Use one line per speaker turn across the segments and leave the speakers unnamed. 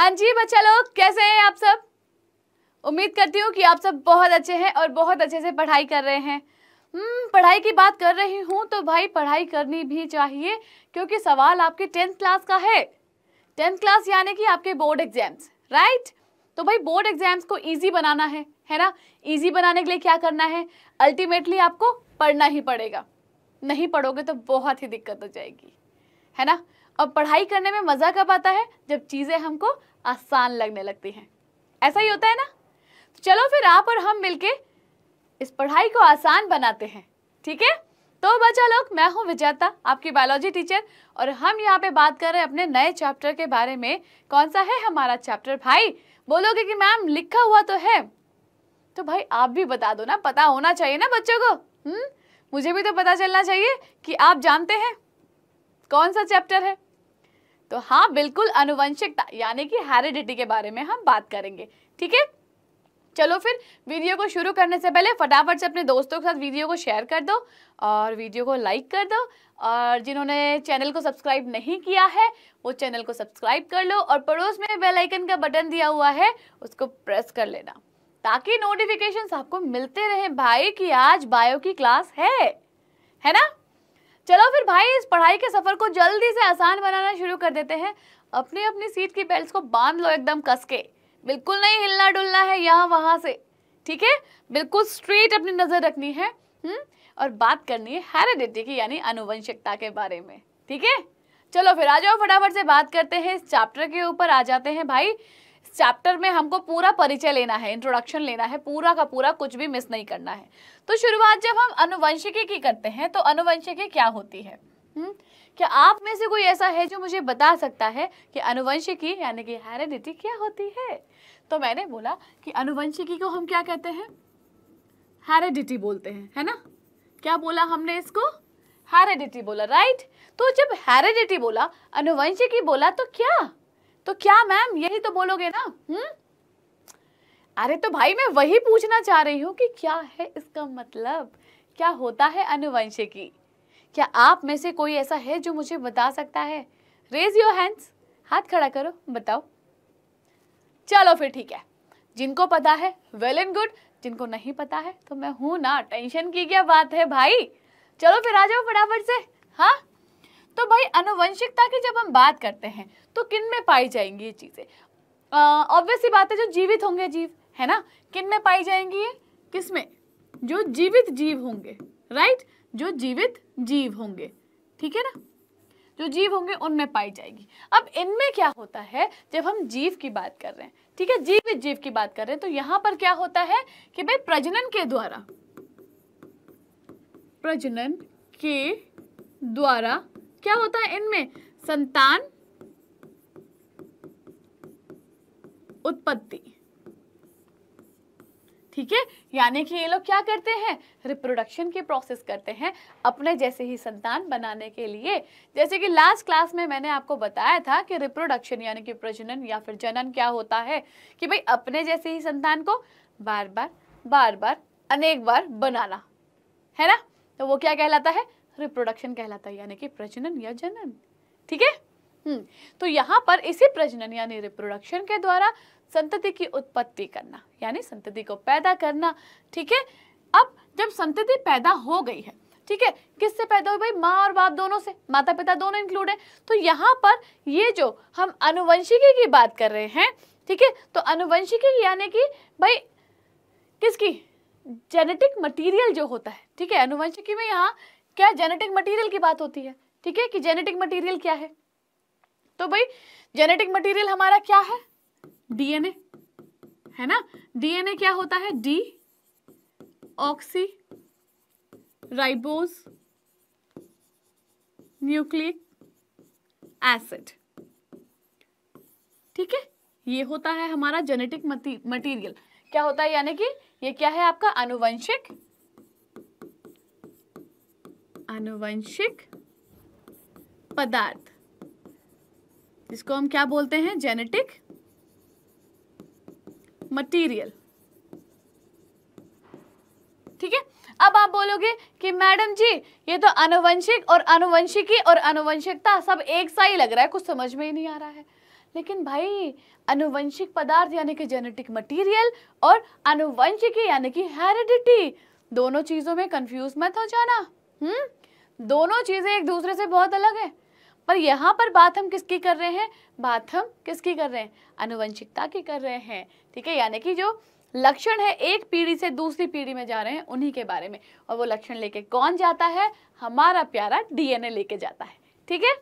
हाँ जी बच्चा लोग कैसे हैं आप सब उम्मीद करती हूँ कि आप सब बहुत अच्छे हैं और बहुत अच्छे से पढ़ाई कर रहे हैं हम्म, पढ़ाई की बात कर रही हूँ तो भाई पढ़ाई करनी भी चाहिए क्योंकि सवाल आपके टेंथ क्लास का है टेंथ क्लास यानी कि आपके बोर्ड एग्जाम्स राइट तो भाई बोर्ड एग्जाम्स को ईजी बनाना है है ना ईजी बनाने के लिए क्या करना है अल्टीमेटली आपको पढ़ना ही पड़ेगा नहीं पढ़ोगे तो बहुत ही दिक्कत हो जाएगी है ना और पढ़ाई करने में मज़ा कब आता है जब चीज़ें हमको आसान लगने लगती हैं ऐसा ही होता है ना तो चलो फिर आप और हम मिलके इस पढ़ाई को आसान बनाते हैं ठीक है तो बच्चा लोग मैं हूँ विजेता आपकी बायोलॉजी टीचर और हम यहाँ पे बात कर रहे हैं अपने नए चैप्टर के बारे में कौन सा है हमारा चैप्टर भाई बोलोगे कि मैम लिखा हुआ तो है तो भाई आप भी बता दो ना पता होना चाहिए ना बच्चों को हुँ? हम्म? मुझे भी तो पता चलना चाहिए कि आप जानते हैं कौन सा चैप्टर है तो हाँ बिल्कुल अनुवंशिकता यानी कि हेरिडिटी के बारे में हम बात करेंगे ठीक है चलो फिर वीडियो को शुरू करने से पहले फटाफट से अपने दोस्तों के साथ वीडियो को शेयर कर दो और वीडियो को लाइक कर दो और जिन्होंने चैनल को सब्सक्राइब नहीं किया है वो चैनल को सब्सक्राइब कर लो और पड़ोस में बेल आइकन का बटन दिया हुआ है उसको प्रेस कर लेना ताकि नोटिफिकेशन आपको मिलते रहे भाई कि आज बायो की क्लास है है ना चलो फिर भाई इस पढ़ाई के सफर को जल्दी से आसान बनाना शुरू कर देते हैं अपनी अपनी सीट की बेल्ट को बांध लो एकदम कस के बिल्कुल नहीं हिलना डुलना है यहाँ वहां से ठीक है बिल्कुल स्ट्रेट अपनी नज़र रखनी है हु? हम्म? और बात करनी है हेरिडिटी की यानी अनुवंशिकता के बारे में ठीक है चलो फिर आ जाओ फटाफट से बात करते हैं इस चैप्टर के ऊपर आ जाते हैं भाई चैप्टर में हमको पूरा परिचय लेना है इंट्रोडक्शन लेना है पूरा का पूरा कुछ भी मिस नहीं करना है तो शुरुआत जब हम अनुवंशिकी की करते हैं तो अनुवंशिकी क्या होती है हुँ? हम्म? क्या आप में से कोई ऐसा है जो मुझे बता सकता है कि अनुवंशिकी यानी कि हेरेडिटी क्या होती है तो मैंने बोला कि अनुवंशिकी को हम क्या कहते हैं हेरिडिटी बोलते हैं है ना क्या बोला हमने इसको हेरिडिटी बोला राइट तो जब हेरिडिटी बोला अनुवंशिकी बोला तो क्या तो क्या मैम यही तो बोलोगे ना हम्म अरे तो भाई मैं वही पूछना चाह रही हूँ कि क्या है इसका मतलब क्या होता है अनुवंशिकी क्या आप में से कोई ऐसा है जो मुझे बता सकता है रेज योर हैंड्स हाथ खड़ा करो बताओ चलो फिर ठीक है जिनको पता है वेल एंड गुड जिनको नहीं पता है तो मैं हूं ना टेंशन की क्या बात है भाई चलो फिर आ जाओ फटाफट से हाँ तो भाई अनुवंशिकता की जब हम बात करते हैं तो किन में पाई जाएंगी ये चीज़ें ऑब्वियस ही बात है जो जीवित होंगे जीव है ना किन में पाई जाएंगी ये किस में जो जीवित जीव होंगे राइट जो जीवित जीव होंगे ठीक है ना जो जीव होंगे उनमें पाई जाएगी अब इनमें क्या होता है जब हम जीव की बात कर रहे हैं ठीक है जीवित जीव की बात कर रहे हैं तो यहाँ पर क्या होता है कि भाई प्रजनन के द्वारा प्रजनन के द्वारा क्या होता है इनमें संतान उत्पत्ति ठीक है यानी कि ये लोग क्या करते हैं रिप्रोडक्शन की प्रोसेस करते हैं अपने जैसे ही संतान बनाने के लिए जैसे कि लास्ट क्लास में मैंने आपको बताया था कि रिप्रोडक्शन यानी कि प्रजनन या फिर जनन क्या होता है कि भाई अपने जैसे ही संतान को बार बार बार बार अनेक बार बनाना है ना तो वो क्या कहलाता है रिप्रोडक्शन कहलाता है यानी कि प्रजनन या जनन ठीक है हम्म, तो यहाँ पर इसी प्रजनन यानी रिप्रोडक्शन के द्वारा संतति की उत्पत्ति करना यानी संतति को पैदा करना ठीक है अब जब संतति पैदा हो गई है ठीक है किससे पैदा हुई भाई माँ और बाप दोनों से माता पिता दोनों इंक्लूड है तो यहाँ पर ये जो हम अनुवंशिकी की बात कर रहे हैं ठीक है तो अनुवंशिकी यानी कि भाई किसकी जेनेटिक मटेरियल जो होता है ठीक है अनुवंशिकी में यहाँ क्या जेनेटिक मटेरियल की बात होती है ठीक है कि जेनेटिक मटेरियल क्या है तो भाई जेनेटिक मटेरियल हमारा क्या है डीएनए है ना डीएनए क्या होता है deoxyribose nucleic acid ठीक है ये होता है हमारा जेनेटिक मटेरियल क्या होता है यानी कि ये क्या है आपका अनुवंशिक अनुवंशिक पदार्थ जिसको हम क्या बोलते हैं जेनेटिक मटेरियल ठीक है अब आप बोलोगे कि मैडम जी ये तो अनुवंशिक और अनुवंशिकी और अनुवंशिकता सब एक सा ही लग रहा है कुछ समझ में ही नहीं आ रहा है लेकिन भाई अनुवंशिक पदार्थ यानी कि जेनेटिक मटेरियल और अनुवंशिकी यानी कि हेरिडिटी दोनों चीजों में कंफ्यूज मत हो जाना हम्म दोनों चीज़ें एक दूसरे से बहुत अलग है पर यहाँ पर बात हम किसकी कर रहे हैं बात हम किसकी कर रहे हैं अनुवंशिकता की कर रहे हैं ठीक है यानी कि जो लक्षण है एक पीढ़ी से दूसरी पीढ़ी में जा रहे हैं उन्हीं के बारे में और वो लक्षण लेके कौन जाता है हमारा प्यारा डीएनए लेके जाता है ठीक है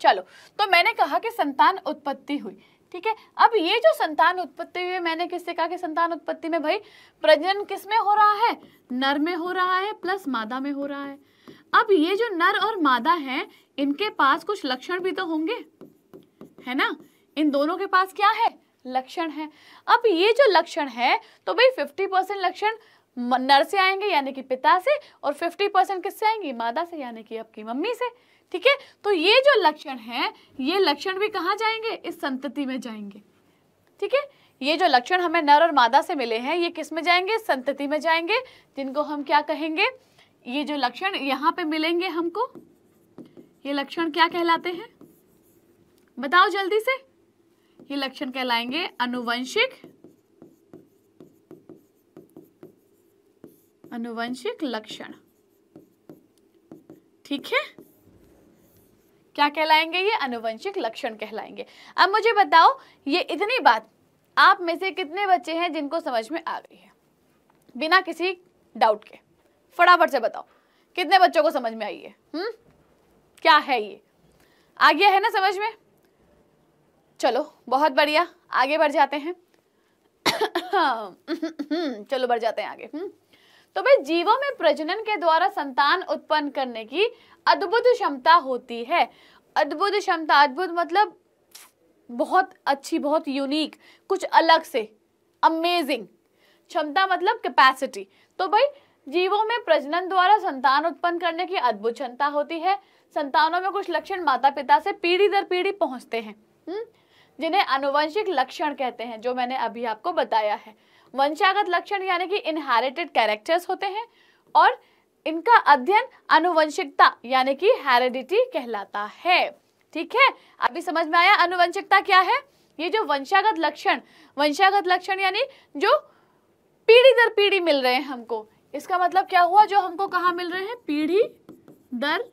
चलो तो मैंने कहा कि संतान उत्पत्ति हुई ठीक है अब ये जो संतान उत्पत्ति हुई मैंने किससे कहा कि संतान उत्पत्ति में भाई प्रजनन किस में हो रहा है नर में हो रहा है प्लस मादा में हो रहा है अब ये जो नर और मादा है इनके पास कुछ लक्षण भी तो होंगे है ना इन दोनों के पास क्या है लक्षण है अब ये जो लक्षण है तो भाई फिफ्टी परसेंट लक्षण नर से आएंगे यानी कि पिता से और फिफ्टी परसेंट किससे आएंगे मादा से यानी कि आपकी मम्मी से ठीक है तो ये जो लक्षण है ये लक्षण भी कहाँ जाएंगे इस संतति में जाएंगे ठीक है ये जो लक्षण हमें नर और मादा से मिले हैं ये किस में जाएंगे संतति में जाएंगे जिनको हम क्या कहेंगे ये जो लक्षण यहाँ पे मिलेंगे हमको ये लक्षण क्या कहलाते हैं बताओ जल्दी से ये लक्षण कहलाएंगे अनुवंशिक अनुवंशिक लक्षण ठीक है क्या कहलाएंगे ये अनुवंशिक लक्षण कहलाएंगे अब मुझे बताओ ये इतनी बात आप में से कितने बच्चे हैं जिनको समझ में आ गई है बिना किसी डाउट के फटाफट से बताओ कितने बच्चों को समझ में आई है हम्म क्या है ये आ गया है ना समझ में चलो बहुत बढ़िया आगे बढ़ जाते हैं चलो बढ़ जाते हैं आगे हम्म तो भाई जीवों में प्रजनन के द्वारा संतान उत्पन्न करने की अद्भुत क्षमता होती है अद्भुत क्षमता अद्भुत मतलब बहुत अच्छी बहुत यूनिक कुछ अलग से अमेजिंग क्षमता मतलब कैपेसिटी तो भाई जीवों में प्रजनन द्वारा संतान उत्पन्न करने की अद्भुत क्षमता होती है संतानों में कुछ लक्षण माता पिता से पीढ़ी दर पीढ़ी पहुंचते हैं हम्म? जिन्हें अनुवंशिक लक्षण कहते हैं जो मैंने अभी आपको बताया है वंशागत लक्षण यानी कि इनहेरिटेड कैरेक्टर्स होते हैं और इनका अध्ययन अनुवंशिकता यानी कि हेरिडिटी कहलाता है ठीक है अभी समझ में आया अनुवंशिकता क्या है ये जो वंशागत लक्षण वंशागत लक्षण यानी जो पीढ़ी दर पीढ़ी मिल रहे हैं हमको इसका मतलब क्या हुआ जो हमको कहा मिल रहे हैं पीढ़ी दर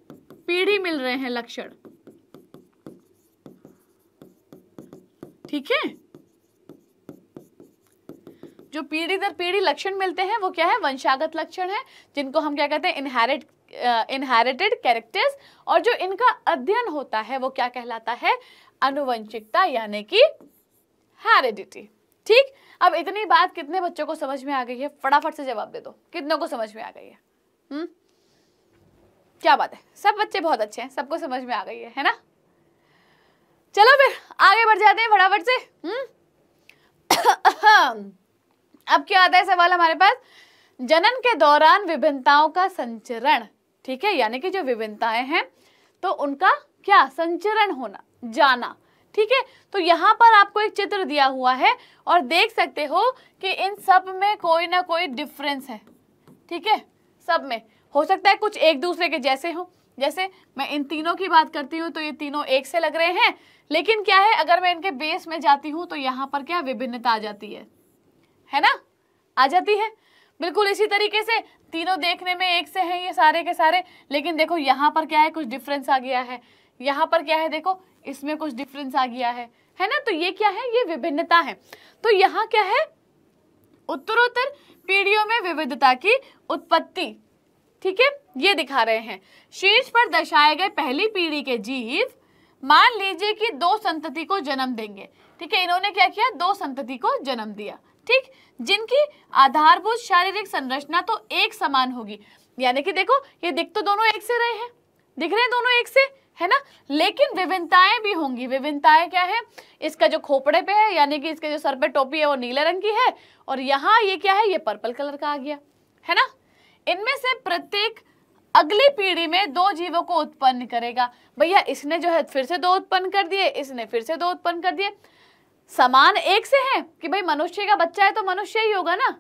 पीढ़ी मिल रहे हैं लक्षण ठीक है जो पीढ़ी दर पीढ़ी लक्षण मिलते हैं वो क्या है वंशागत लक्षण है जिनको हम क्या कहते हैं इनहेरिट इनहेरिटेड कैरेक्टर्स और जो इनका अध्ययन होता है वो क्या कहलाता है अनुवंशिकता यानी कि हेरिडिटी ठीक अब इतनी बात कितने बच्चों को समझ में आ गई है फटाफट से जवाब दे दो कितने को समझ में आ गई है हम्म क्या बात है सब बच्चे बहुत अच्छे हैं सबको समझ में आ गई है है ना चलो फिर आगे बढ़ जाते हैं फटाफट से हम्म अब क्या आता है सवाल हमारे पास जनन के दौरान विभिन्नताओं का संचरण ठीक है यानी कि जो विभिन्नताएं हैं तो उनका क्या संचरण होना जाना ठीक है तो यहाँ पर आपको एक चित्र दिया हुआ है और देख सकते हो कि इन सब में कोई ना कोई डिफरेंस है ठीक है सब में हो सकता है कुछ एक दूसरे के जैसे हो जैसे मैं इन तीनों की बात करती हूँ तो ये तीनों एक से लग रहे हैं लेकिन क्या है अगर मैं इनके बेस में जाती हूँ तो यहाँ पर क्या विभिन्नता आ जाती है है ना आ जाती है बिल्कुल इसी तरीके से तीनों देखने में एक से हैं ये सारे के सारे लेकिन देखो यहाँ पर क्या है कुछ डिफरेंस आ गया है यहाँ पर क्या है देखो इसमें कुछ डिफरेंस आ गया है है ना तो ये क्या है ये विभिन्नता है तो यहाँ क्या है उत्तरोत्तर पीढ़ियों में विविधता की उत्पत्ति ठीक है ये दिखा रहे हैं शीर्ष पर दर्शाए गए पहली पीढ़ी के जीव मान लीजिए कि दो संतति को जन्म देंगे ठीक है इन्होंने क्या किया दो संतति को जन्म दिया ठीक जिनकी आधारभूत शारीरिक संरचना तो एक समान होगी यानी कि देखो ये दिख तो दोनों एक से रहे हैं दिख रहे हैं दोनों एक से है ना लेकिन विभिन्नताएं भी होंगी विभिन्नताएं क्या है इसका जो खोपड़े पे है यानी कि इसके जो सर पे टोपी है वो नीले रंग की है और यहाँ ये क्या है ये पर्पल कलर का आ गया है ना इनमें से प्रत्येक अगली पीढ़ी में दो जीवों को उत्पन्न करेगा भैया इसने जो है फिर से दो उत्पन्न कर दिए इसने फिर से दो उत्पन्न कर दिए समान एक से है कि भाई मनुष्य का बच्चा है तो मनुष्य ही होगा ना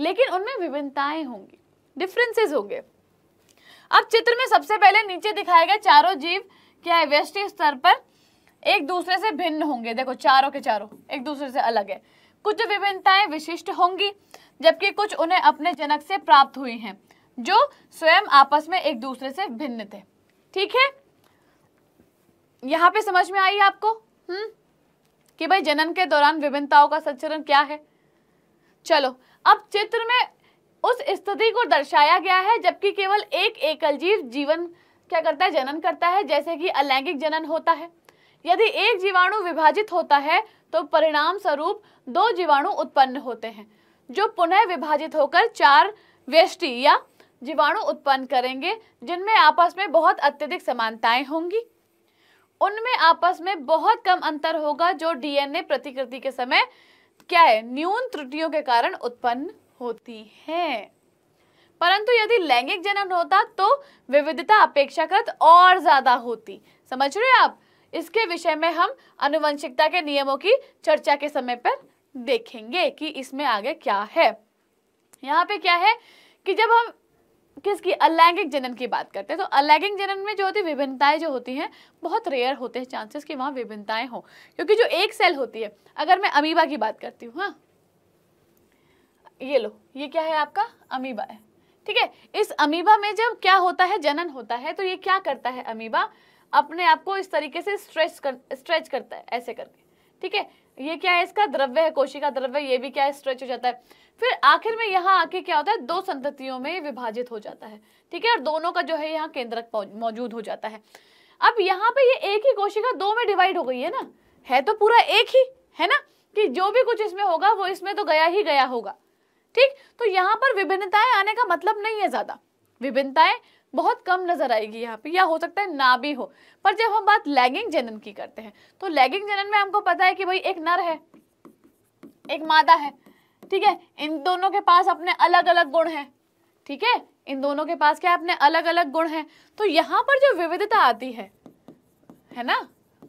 लेकिन उनमें विभिन्नताएं होंगी डिफरेंसेस होंगे अब चित्र में सबसे पहले नीचे दिखाएगा चारों जीव क्या है व्यष्टि स्तर पर एक दूसरे से भिन्न होंगे देखो चारों के चारों एक दूसरे से अलग है कुछ विभिन्नताएं विशिष्ट होंगी जबकि कुछ उन्हें अपने जनक से प्राप्त हुई हैं जो स्वयं आपस में एक दूसरे से भिन्न थे ठीक है यहाँ पे समझ में आई आपको हम्म कि भाई जनन के दौरान विभिन्नताओं का संचरण क्या है चलो अब चित्र में उस स्थिति को दर्शाया गया है जबकि केवल एक एकल जीव जीवन क्या करता है जनन करता है जैसे कि अलैंगिक जनन होता है यदि एक जीवाणु विभाजित होता है तो परिणाम स्वरूप दो जीवाणु उत्पन्न होते हैं जो पुनः विभाजित होकर चार व्यष्टि या जीवाणु उत्पन्न करेंगे जिनमें आपस में बहुत अत्यधिक समानताएं होंगी उनमें आपस में बहुत कम अंतर होगा जो डीएनए प्रतिकृति के समय क्या है न्यून त्रुटियों के कारण उत्पन्न होती है परंतु यदि लैंगिक जनन होता तो विविधता अपेक्षाकृत और ज़्यादा होती समझ रहे आप इसके विषय में हम अनुवंशिकता के नियमों की चर्चा के समय पर देखेंगे कि इसमें आगे क्या है यहाँ पे क्या है कि जब हम किसकी अलैंगिक जनन की बात करते हैं तो अलैंगिक जनन में जो होती है विभिन्नताएं जो होती हैं बहुत रेयर होते हैं चांसेस कि वहाँ विभिन्नताएं हो क्योंकि जो एक सेल होती है अगर मैं अमीबा की बात करती हूँ हाँ ये लो ये क्या है आपका अमीबा है ठीक है इस अमीबा में जब क्या होता है जनन होता है तो ये क्या करता है अमीबा अपने आप को इस तरीके से स्ट्रेच कर स्ट्रेच करता है ऐसे करके ठीक है ये क्या है इसका द्रव्य है कोशिका द्रव्य ये भी क्या है स्ट्रेच हो जाता है फिर आखिर में यहाँ आके क्या होता है दो संततियों में विभाजित हो जाता है ठीक है और दोनों का जो है यहाँ केंद्रक मौजूद हो जाता है अब यहाँ पे ये एक ही कोशिका दो में डिवाइड हो गई है ना है तो पूरा एक ही है ना कि जो भी कुछ इसमें होगा वो इसमें तो गया ही गया होगा ठीक तो यहाँ पर विभिन्नताएं आने का मतलब नहीं है ज़्यादा विभिन्नताएं बहुत कम नजर आएगी यहाँ पे या हो सकता है ना भी हो पर जब हम बात लैगिंग जनन की करते हैं तो लैगिंग जनन में हमको पता है कि भाई एक नर है एक मादा है ठीक है इन दोनों के पास अपने अलग अलग गुण हैं ठीक है इन दोनों के पास क्या अपने अलग अलग गुण हैं तो यहाँ पर जो विविधता आती है है ना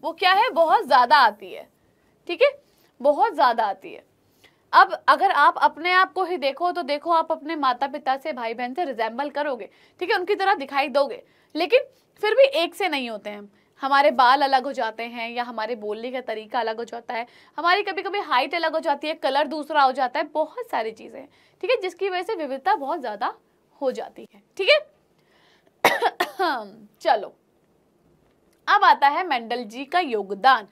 वो क्या है बहुत ज्यादा आती है ठीक है बहुत ज्यादा आती है अब अगर आप अपने आप को ही देखो तो देखो आप अपने माता पिता से भाई बहन से रिजेंबल करोगे ठीक है उनकी तरह दिखाई दोगे लेकिन फिर भी एक से नहीं होते हैं हमारे बाल अलग हो जाते हैं या हमारे बोलने का तरीका अलग हो जाता है हमारी कभी कभी हाइट अलग हो जाती है कलर दूसरा हो जाता है बहुत सारी चीज़ें हैं ठीक है जिसकी वजह से विविधता बहुत ज़्यादा हो जाती है ठीक है चलो अब आता है मेंडल जी का योगदान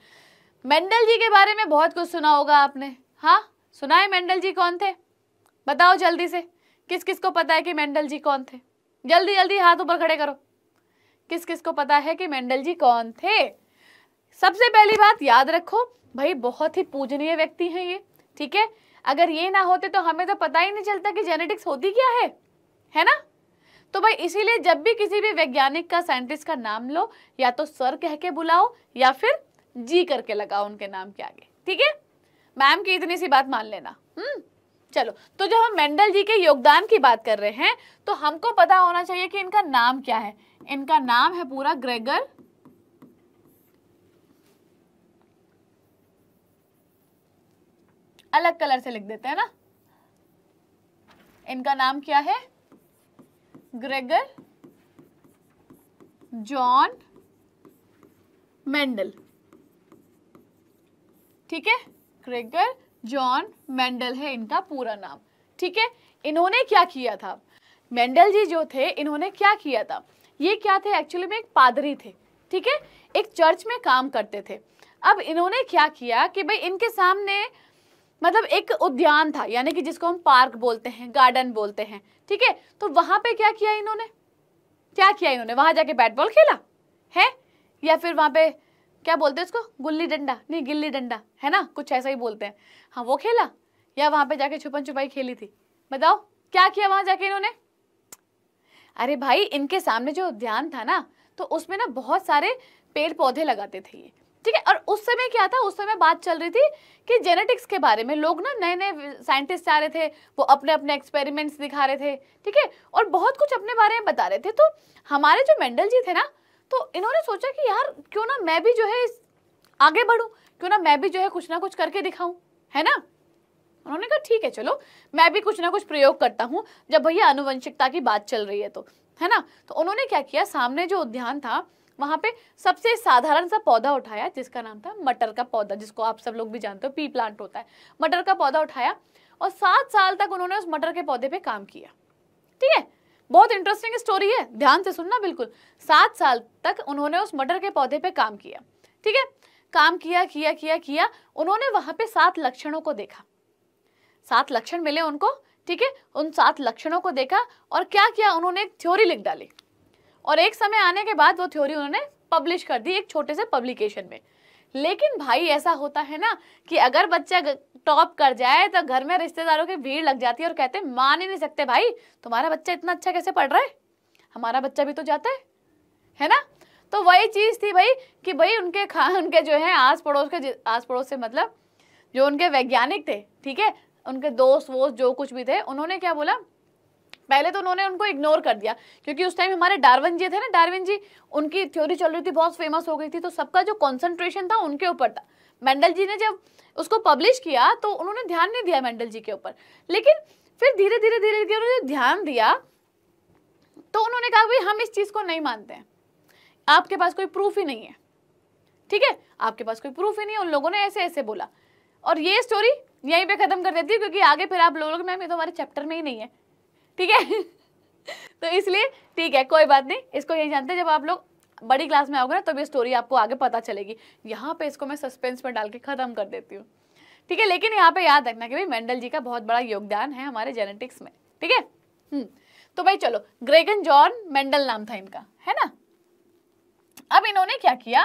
मेंडल जी के बारे में बहुत कुछ सुना होगा आपने हाँ सुना है मेंडल जी कौन थे बताओ जल्दी से किस किस को पता है कि मेंडल जी कौन थे जल्दी जल्दी हाथ ऊपर खड़े करो किस किस को पता है कि मेंडल जी कौन थे सबसे पहली बात याद रखो भाई बहुत ही पूजनीय व्यक्ति हैं ये ठीक है अगर ये ना होते तो हमें तो पता ही नहीं चलता कि जेनेटिक्स होती क्या है है ना तो भाई इसीलिए जब भी किसी भी वैज्ञानिक का साइंटिस्ट का नाम लो या तो सर कह के बुलाओ या फिर जी करके लगाओ उनके नाम के आगे ठीक है मैम की इतनी सी बात मान लेना हम्म चलो तो जब हम मेंडल जी के योगदान की बात कर रहे हैं तो हमको पता होना चाहिए कि इनका नाम क्या है इनका नाम है पूरा ग्रेगर अलग कलर से लिख देते हैं ना इनका नाम क्या है ग्रेगर जॉन मेंडल ठीक है क्रेगर जॉन मेंडल है इनका पूरा नाम ठीक है इन्होंने क्या किया था मेंडल जी जो थे इन्होंने क्या किया था ये क्या थे एक्चुअली में एक पादरी थे ठीक है एक चर्च में काम करते थे अब इन्होंने क्या किया कि भाई इनके सामने मतलब एक उद्यान था यानी कि जिसको हम पार्क बोलते हैं गार्डन बोलते हैं ठीक है तो वहां पे क्या किया इन्होंने क्या किया इन्होंने वहां जाके बैट बॉल खेला है या फिर वहां पे क्या बोलते हैं उसको गुल्ली डंडा नहीं गिल्ली डंडा है ना कुछ ऐसा ही बोलते हैं हाँ वो खेला या वहां पे जाके छुपन छुपाई खेली थी बताओ क्या किया वहां जाके इन्होंने अरे भाई इनके सामने जो उद्यान था ना तो उसमें ना बहुत सारे पेड़ पौधे लगाते थे ये ठीक है और उस समय क्या था उस समय बात चल रही थी कि जेनेटिक्स के बारे में लोग ना नए नए साइंटिस्ट आ रहे थे वो अपने अपने एक्सपेरिमेंट्स दिखा रहे थे ठीक है और बहुत कुछ अपने बारे में बता रहे थे तो हमारे जो मेंडल जी थे ना तो इन्होंने सोचा कि यार क्यों ना मैं भी जो है आगे बढ़ू क्यों ना मैं भी जो है कुछ ना कुछ करके दिखाऊं है ना उन्होंने कहा ठीक है चलो मैं भी कुछ ना कुछ प्रयोग करता हूँ जब भैया अनुवंशिकता की बात चल रही है तो है ना तो उन्होंने क्या किया सामने जो उद्यान था वहां पे सबसे साधारण सा पौधा उठाया जिसका नाम था मटर का पौधा जिसको आप सब लोग भी जानते हो पी प्लांट होता है मटर का पौधा उठाया और सात साल तक उन्होंने उस मटर के पौधे पे काम किया ठीक है बहुत इंटरेस्टिंग स्टोरी है ध्यान से सुनना बिल्कुल सात साल तक उन्होंने उस मटर के पौधे पे काम किया ठीक है काम किया किया किया किया उन्होंने वहां पे सात लक्षणों को देखा सात लक्षण मिले उनको ठीक है उन सात लक्षणों को देखा और क्या किया उन्होंने एक थ्योरी लिख डाली और एक समय आने के बाद वो थ्योरी उन्होंने पब्लिश कर दी एक छोटे से पब्लिकेशन में लेकिन भाई ऐसा होता है ना कि अगर बच्चा टॉप कर जाए तो घर में रिश्तेदारों की भीड़ लग जाती है और कहते मान ही नहीं सकते भाई तुम्हारा बच्चा इतना अच्छा कैसे पढ़ रहा है हमारा बच्चा भी तो जाता है है ना तो वही चीज़ थी भाई कि भाई उनके खा उनके जो है आस पड़ोस के आस पड़ोस से मतलब जो उनके वैज्ञानिक थे ठीक है उनके दोस्त वोस्त जो कुछ भी थे उन्होंने क्या बोला पहले तो उन्होंने उनको इग्नोर कर दिया क्योंकि उस टाइम हमारे डार्विन जी थे ना डार्विन जी उनकी थ्योरी चल रही थी बहुत फेमस हो गई थी तो सबका जो कॉन्सेंट्रेशन था उनके ऊपर था मेंडल जी ने जब उसको पब्लिश किया तो उन्होंने ध्यान नहीं दिया मेंडल जी के ऊपर लेकिन फिर धीरे धीरे धीरे धीरे उन्होंने ध्यान दिया तो उन्होंने कहा भाई हम इस चीज़ को नहीं मानते हैं आपके पास कोई प्रूफ ही नहीं है ठीक है आपके पास कोई प्रूफ ही नहीं है उन लोगों ने ऐसे ऐसे बोला और ये स्टोरी यहीं पे ख़त्म कर देती है क्योंकि आगे फिर आप लोग मैम ये तो हमारे चैप्टर में ही नहीं है ठीक है तो इसलिए ठीक है कोई बात नहीं इसको यही जानते जब आप लोग बड़ी क्लास में आओगे ना तब ये स्टोरी आपको आगे पता चलेगी यहाँ पे इसको मैं सस्पेंस में डाल के ख़त्म कर देती हूँ ठीक है लेकिन यहाँ पे याद रखना कि भाई मेंडल जी का बहुत बड़ा योगदान है हमारे जेनेटिक्स में ठीक है हम्म, तो भाई चलो ग्रेगन जॉन मेंडल नाम था इनका है ना अब इन्होंने क्या किया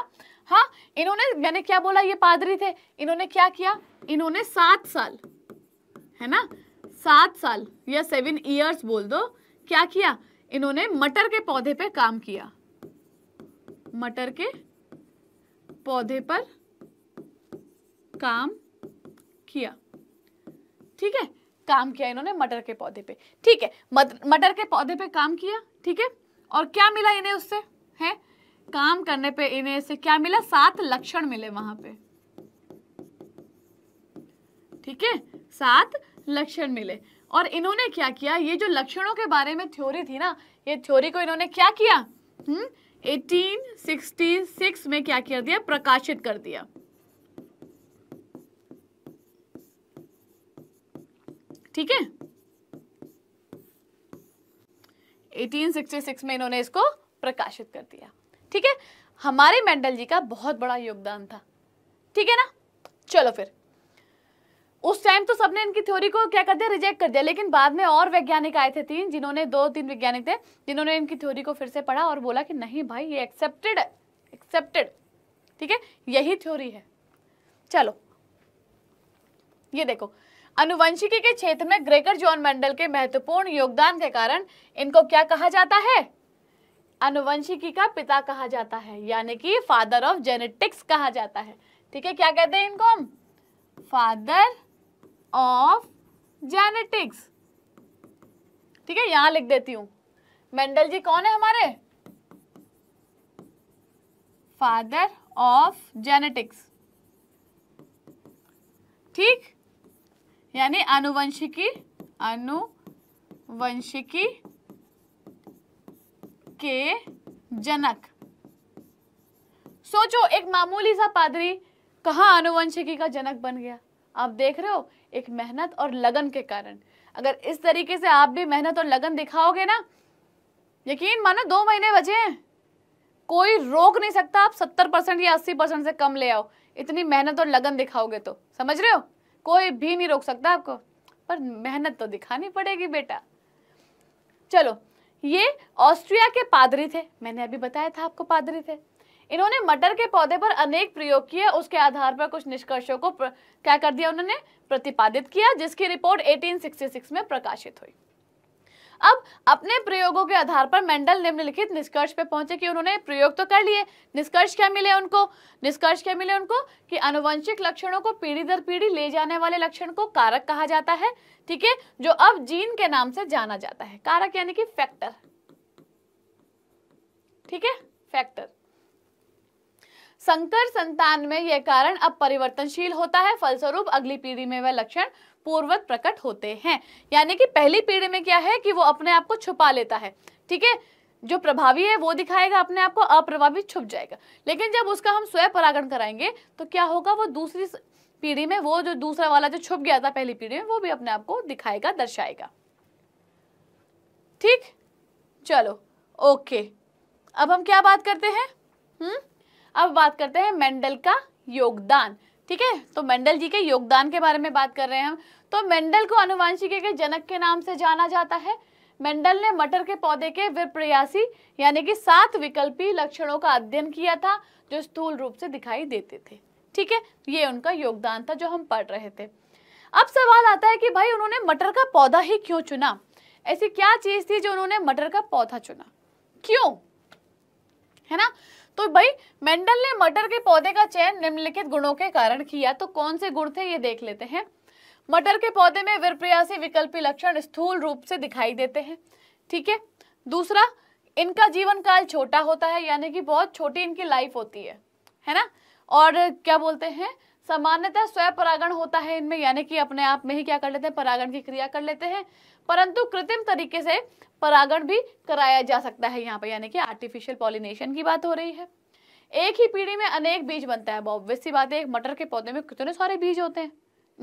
हाँ इन्होंने मैंने क्या बोला ये पादरी थे इन्होंने क्या किया इन्होंने सात साल है ना सात साल या सेवन ईयर्स बोल दो क्या किया इन्होंने मटर के पौधे पे काम किया मटर के पौधे पर काम किया ठीक है काम किया इन्होंने मटर के पौधे पे ठीक है मटर के पौधे पे काम किया ठीक है और क्या मिला इन्हें उससे है काम करने पे इन्हें से क्या मिला सात लक्षण मिले वहां पे ठीक है सात लक्षण मिले और इन्होंने क्या किया ये जो लक्षणों के बारे में थ्योरी थी ना ये थ्योरी को इन्होंने क्या किया हम्म में क्या किया दिया प्रकाशित कर दिया ठीक है 1866 में इन्होंने इसको प्रकाशित कर दिया ठीक है हमारे मेंडल जी का बहुत बड़ा योगदान था ठीक है ना चलो फिर उस टाइम तो सबने इनकी थ्योरी को क्या कर दिया रिजेक्ट कर दिया लेकिन बाद में और वैज्ञानिक आए थे तीन जिन्होंने दो तीन वैज्ञानिक थे जिन्होंने इनकी थ्योरी को फिर से पढ़ा और बोला कि नहीं भाई ये एक्सेप्टेड है एक्सेप्टेड ठीक है यही थ्योरी है चलो ये देखो अनुवंशिकी के क्षेत्र में ग्रेकर जॉन मंडल के महत्वपूर्ण योगदान के कारण इनको क्या कहा जाता है अनुवंशिकी का पिता कहा जाता है यानी कि फादर ऑफ जेनेटिक्स कहा जाता है ठीक है क्या कहते हैं इनको हम फादर ऑफ जेनेटिक्स ठीक है यहां लिख देती हूं मेंडल जी कौन है हमारे फादर ऑफ जेनेटिक्स ठीक यानी अनुवंशिकी अनुवंशिकी के जनक सोचो एक मामूली सा पादरी कहा अनुवंशिकी का जनक बन गया आप देख रहे हो एक मेहनत और लगन के कारण अगर इस तरीके से आप भी मेहनत और लगन दिखाओगे ना यकीन मानो दो महीने बचे हैं कोई रोक नहीं सकता आप सत्तर परसेंट या अस्सी परसेंट से कम ले आओ इतनी मेहनत और लगन दिखाओगे तो समझ रहे हो कोई भी नहीं रोक सकता आपको पर मेहनत तो दिखानी पड़ेगी बेटा चलो ये ऑस्ट्रिया के पादरी थे मैंने अभी बताया था आपको पादरी थे इन्होंने मटर के पौधे पर अनेक प्रयोग किए उसके आधार पर कुछ निष्कर्षों को प्र... क्या कर दिया उन्होंने प्रतिपादित किया जिसकी रिपोर्ट 1866 में प्रकाशित हुई अब अपने प्रयोगों के आधार पर मेंडल निम्नलिखित निष्कर्ष पर पहुंचे कि उन्होंने प्रयोग तो कर लिए निष्कर्ष क्या मिले उनको निष्कर्ष क्या मिले उनको कि अनुवंशिक लक्षणों को पीढ़ी दर पीढ़ी ले जाने वाले लक्षण को कारक कहा जाता है ठीक है जो अब जीन के नाम से जाना जाता है कारक यानी कि फैक्टर ठीक है फैक्टर संकर संतान में यह कारण अब परिवर्तनशील होता है फलस्वरूप अगली पीढ़ी में वह लक्षण पूर्वत प्रकट होते हैं यानी कि पहली पीढ़ी में क्या है कि वो अपने आप को छुपा लेता है ठीक है जो प्रभावी है वो दिखाएगा अपने आप को अप्रभावी छुप जाएगा लेकिन जब उसका हम स्वयं परागण कराएंगे तो क्या होगा वो दूसरी पीढ़ी में वो जो दूसरा वाला जो छुप गया था पहली पीढ़ी में वो भी अपने आप को दिखाएगा दर्शाएगा ठीक चलो ओके अब हम क्या बात करते हैं हम्म अब बात करते हैं मेंडल का योगदान ठीक है तो मेंडल जी के योगदान के बारे में बात कर रहे हैं हम तो मेंडल को अनुवांशिक के जनक के नाम से जाना जाता है मेंडल ने मटर के पौधे के विप्रयासी यानी कि सात विकल्पी लक्षणों का अध्ययन किया था जो स्थूल रूप से दिखाई देते थे ठीक है ये उनका योगदान था जो हम पढ़ रहे थे अब सवाल आता है कि भाई उन्होंने मटर का पौधा ही क्यों चुना ऐसी क्या चीज थी जो उन्होंने मटर का पौधा चुना क्यों है ना तो भाई मेंडल ने मटर के पौधे का चयन निम्नलिखित गुणों के कारण किया तो कौन से गुण थे ये देख लेते हैं मटर के पौधे में विप्रयासी विकल्पी लक्षण स्थूल रूप से दिखाई देते हैं ठीक है दूसरा इनका जीवन काल छोटा होता है यानी कि बहुत छोटी इनकी लाइफ होती है है ना और क्या बोलते हैं सामान्यतः स्वयं परागण होता है इनमें यानी कि अपने आप में ही क्या कर लेते हैं परागण की क्रिया कर लेते हैं परंतु कृत्रिम तरीके से परागण भी कराया जा सकता है यहाँ पर यानी कि आर्टिफिशियल पॉलिनेशन की बात हो रही है एक ही पीढ़ी में अनेक बीज बनता है ऑब्वियस सी बात है एक मटर के पौधे में कितने सारे बीज होते हैं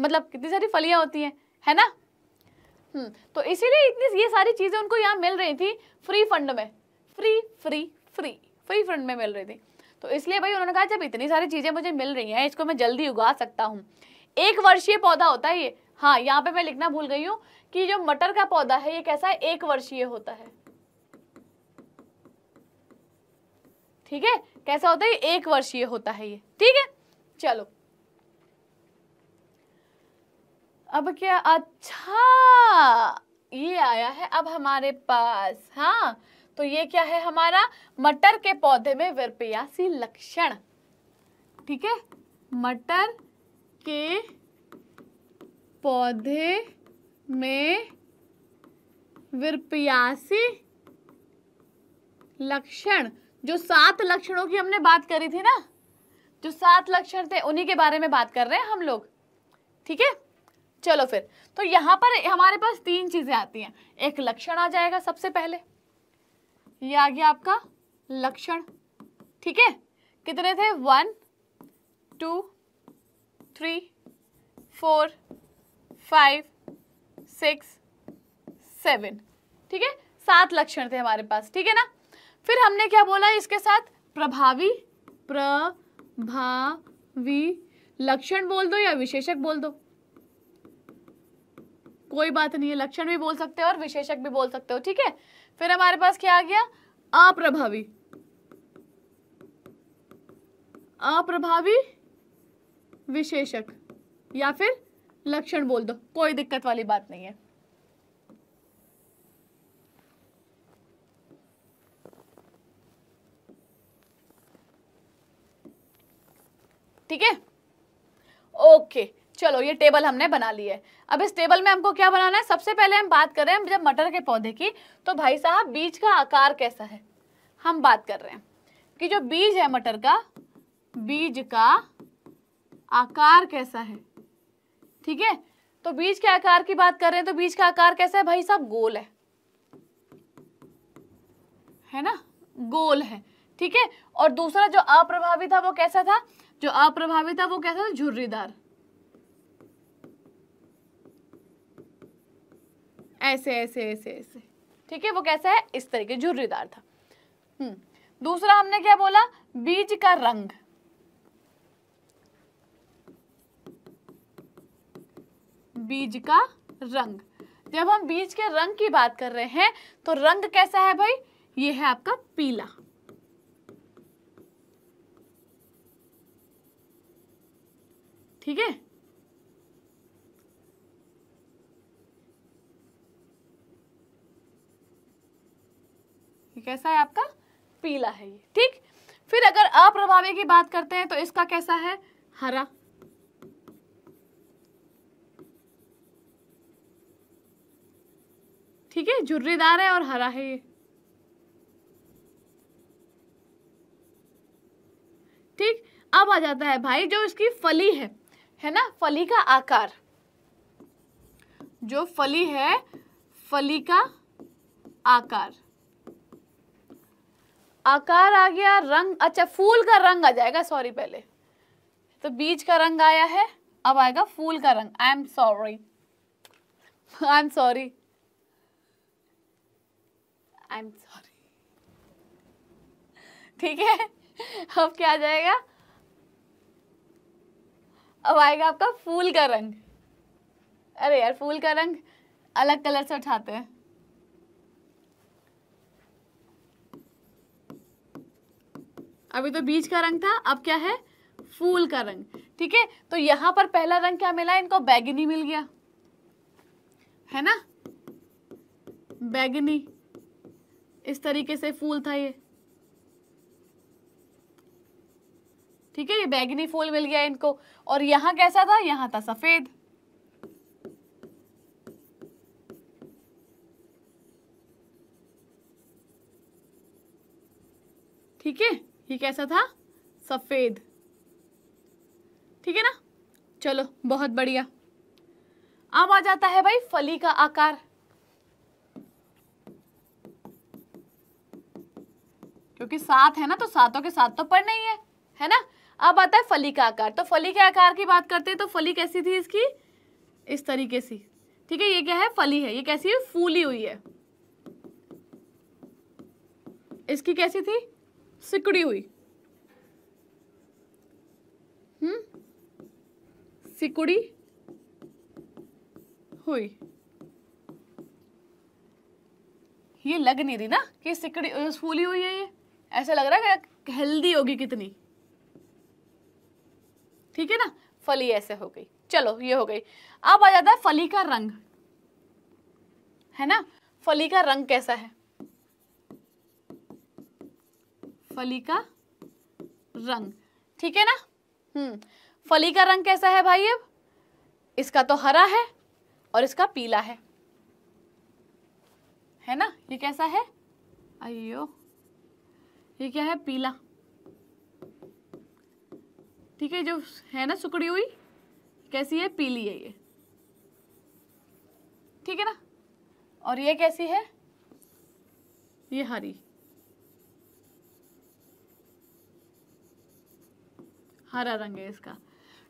मतलब कितनी सारी फलियाँ होती हैं है ना हम्म, तो इसीलिए इतनी ये सारी चीज़ें उनको यहाँ मिल रही थी फ्री फंड में free free free free fund में मिल रही थी तो इसलिए भाई उन्होंने कहा जब इतनी सारी चीज़ें मुझे मिल रही हैं इसको मैं जल्दी उगा सकता हूँ एक वर्षीय पौधा होता है ये हाँ यहाँ पे मैं लिखना भूल गई हूँ कि जो मटर का पौधा है ये कैसा है एक वर्षीय होता है ठीक है कैसा होता है एक वर्षीय होता है ये ठीक है चलो अब क्या अच्छा ये आया है अब हमारे पास हाँ तो ये क्या है हमारा मटर के पौधे में विरपयासी लक्षण ठीक है मटर के पौधे में विरपयासी लक्षण जो सात लक्षणों की हमने बात करी थी ना जो सात लक्षण थे उन्हीं के बारे में बात कर रहे हैं हम लोग ठीक है चलो फिर तो यहां पर हमारे पास तीन चीज़ें आती हैं एक लक्षण आ जाएगा सबसे पहले ये आ गया आपका लक्षण ठीक है कितने थे one two three four five six seven ठीक है सात लक्षण थे हमारे पास ठीक है ना फिर हमने क्या बोला इसके साथ प्रभावी प्रभावी लक्षण बोल दो या विशेषक बोल दो कोई बात नहीं है लक्षण भी बोल सकते हो और विशेषक भी बोल सकते हो ठीक है फिर हमारे पास क्या आ गया अप्रभावी अप्रभावी विशेषक या फिर लक्षण बोल दो कोई दिक्कत वाली बात नहीं है ठीक है चलो ये टेबल हमने बना ली है अब इस टेबल में हमको क्या बनाना है सबसे पहले हम बात कर रहे हैं जब मटर के पौधे की तो भाई साहब बीज का आकार कैसा है हम बात कर रहे हैं कि जो बीज है मटर का बीज का आकार कैसा है ठीक है तो बीज के आकार की बात कर रहे हैं तो बीज का आकार कैसा है भाई साहब गोल है है ना गोल है ठीक है और दूसरा जो अप्रभावी था वो कैसा था जो अप्रभावी था वो कैसा था झुर्रीदार ऐसे ऐसे ऐसे ऐसे ठीक है वो कैसा है इस तरीके झुर्रीदार था हम्म। दूसरा हमने क्या बोला बीज का रंग बीज का रंग जब हम बीज के रंग की बात कर रहे हैं तो रंग कैसा है भाई ये है आपका पीला ठीक है कैसा है आपका पीला है ये ठीक फिर अगर अप्रभावी की बात करते हैं तो इसका कैसा है हरा ठीक है झुर्रीदार है और हरा है ये ठीक अब आ जाता है भाई जो इसकी फली है है ना फली का आकार जो फली है फली का आकार आकार आ गया रंग अच्छा फूल का रंग आ जाएगा सॉरी पहले तो बीज का रंग आया है अब आएगा फूल का रंग I am sorry I am sorry I am sorry ठीक है अब क्या आ जाएगा अब आएगा आपका फूल का रंग अरे यार फूल का रंग अलग कलर से उठाते हैं अभी तो बीज का रंग था अब क्या है फूल का रंग ठीक है तो यहां पर पहला रंग क्या मिला इनको बैगनी मिल गया है ना बैगनी इस तरीके से फूल था ये ठीक है ये बैगनी फूल मिल गया इनको और यहां कैसा था यहां था सफेद ठीक है ये कैसा था सफ़ेद ठीक है ना चलो बहुत बढ़िया अब आ जाता है भाई फली का आकार क्योंकि सात है ना तो सातों के साथ तो पढ़ ही है है ना अब आता है फली का आकार तो फली के आकार की बात करते हैं तो फली कैसी थी इसकी इस तरीके से ठीक है ये क्या है फली है ये कैसी है फूली हुई है इसकी कैसी थी सिकुड़ी हुई हम्म सिकुड़ी हुई ये लग नहीं रही ना कि सिकड़ी फूली हुई है ये ऐसा लग रहा है कि हेल्दी होगी कितनी ठीक है ना फली ऐसे हो गई चलो ये हो गई अब आ जाता है फली का रंग है ना फली का रंग कैसा है फली का रंग ठीक है ना हम्म फली का रंग कैसा है भाई अब इसका तो हरा है और इसका पीला है है ना ये कैसा है अयो ये क्या है पीला ठीक है जो है ना सुकड़ी हुई कैसी है पीली है ये ठीक है ना और ये कैसी है ये हरी हरा रंग है इसका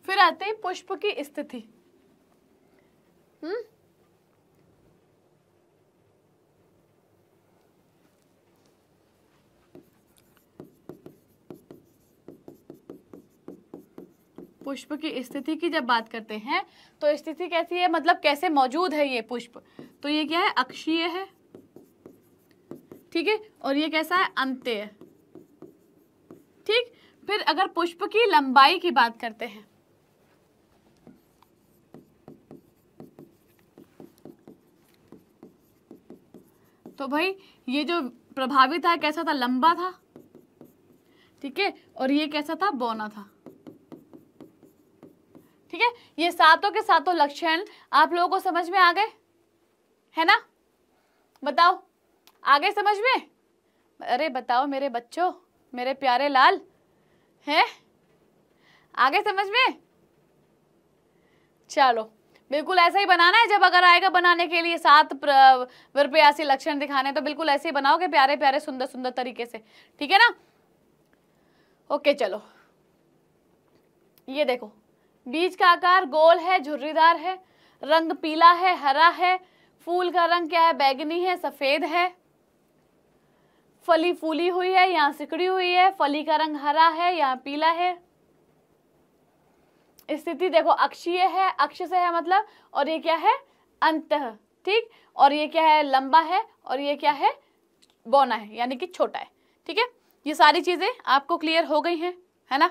फिर आते हैं पुष्प की स्थिति हम्म। पुष्प की स्थिति की जब बात करते हैं तो स्थिति कैसी है मतलब कैसे मौजूद है ये पुष्प तो ये क्या है अक्षीय है ठीक है और ये कैसा है अंत्य ठीक फिर अगर पुष्प की लंबाई की बात करते हैं तो भाई ये जो प्रभावी था कैसा था लंबा था ठीक है और ये कैसा था बोना था ठीक है ये सातों के सातों लक्षण आप लोगों को समझ में आ गए है ना बताओ आ गए समझ में अरे बताओ मेरे बच्चों मेरे प्यारे लाल है आगे समझ में चलो बिल्कुल ऐसा ही बनाना है जब अगर आएगा बनाने के लिए सात प्रयासी लक्षण दिखाने तो बिल्कुल ऐसे ही बनाओगे प्यारे प्यारे सुंदर सुंदर तरीके से ठीक है ना ओके चलो ये देखो बीज का आकार गोल है झुर्रीदार है रंग पीला है हरा है फूल का रंग क्या है बैगनी है सफेद है फली फूली हुई है यहाँ सिकड़ी हुई है फली का रंग हरा है यहाँ पीला है स्थिति देखो अक्षीय है अक्ष से है मतलब और ये क्या है अंत ठीक और ये क्या है लंबा है और ये क्या है बौना है यानी कि छोटा है ठीक है ये सारी चीज़ें आपको क्लियर हो गई हैं है ना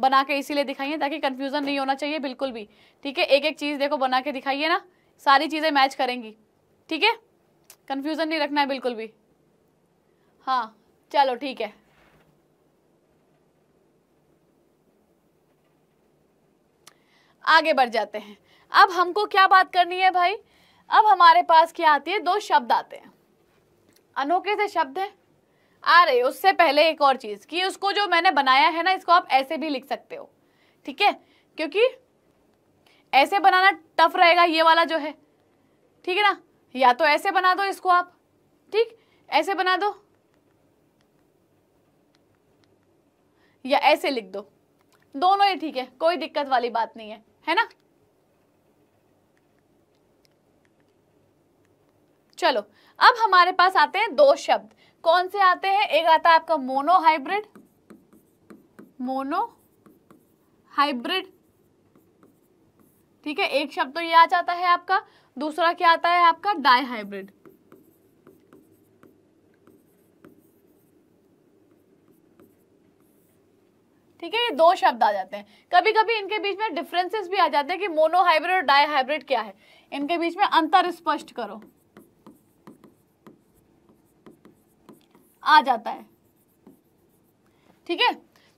बना के इसीलिए दिखाइए ताकि कन्फ्यूज़न नहीं होना चाहिए बिल्कुल भी ठीक है एक एक चीज़ देखो बना के दिखाइए ना सारी चीज़ें मैच करेंगी ठीक है कन्फ्यूज़न नहीं रखना है बिल्कुल भी हाँ चलो ठीक है आगे बढ़ जाते हैं अब हमको क्या बात करनी है भाई अब हमारे पास क्या आती है दो शब्द आते हैं अनोखे से शब्द है आ रहे उससे पहले एक और चीज़ कि उसको जो मैंने बनाया है ना इसको आप ऐसे भी लिख सकते हो ठीक है क्योंकि ऐसे बनाना टफ रहेगा ये वाला जो है ठीक है ना या तो ऐसे बना दो इसको आप ठीक ऐसे बना दो या ऐसे लिख दो दोनों ही ठीक है कोई दिक्कत वाली बात नहीं है है ना चलो अब हमारे पास आते हैं दो शब्द कौन से आते हैं एक आता है आपका मोनो हाइब्रिड मोनो हाइब्रिड ठीक है एक शब्द तो ये आ जाता है आपका दूसरा क्या आता है आपका डाई हाइब्रिड ठीक है ये दो शब्द आ जाते हैं कभी कभी इनके बीच में डिफरेंसेस भी आ जाते हैं कि मोनोहाइब्रिड और डायहाइब्रिड क्या है इनके बीच में अंतर स्पष्ट करो आ जाता है ठीक है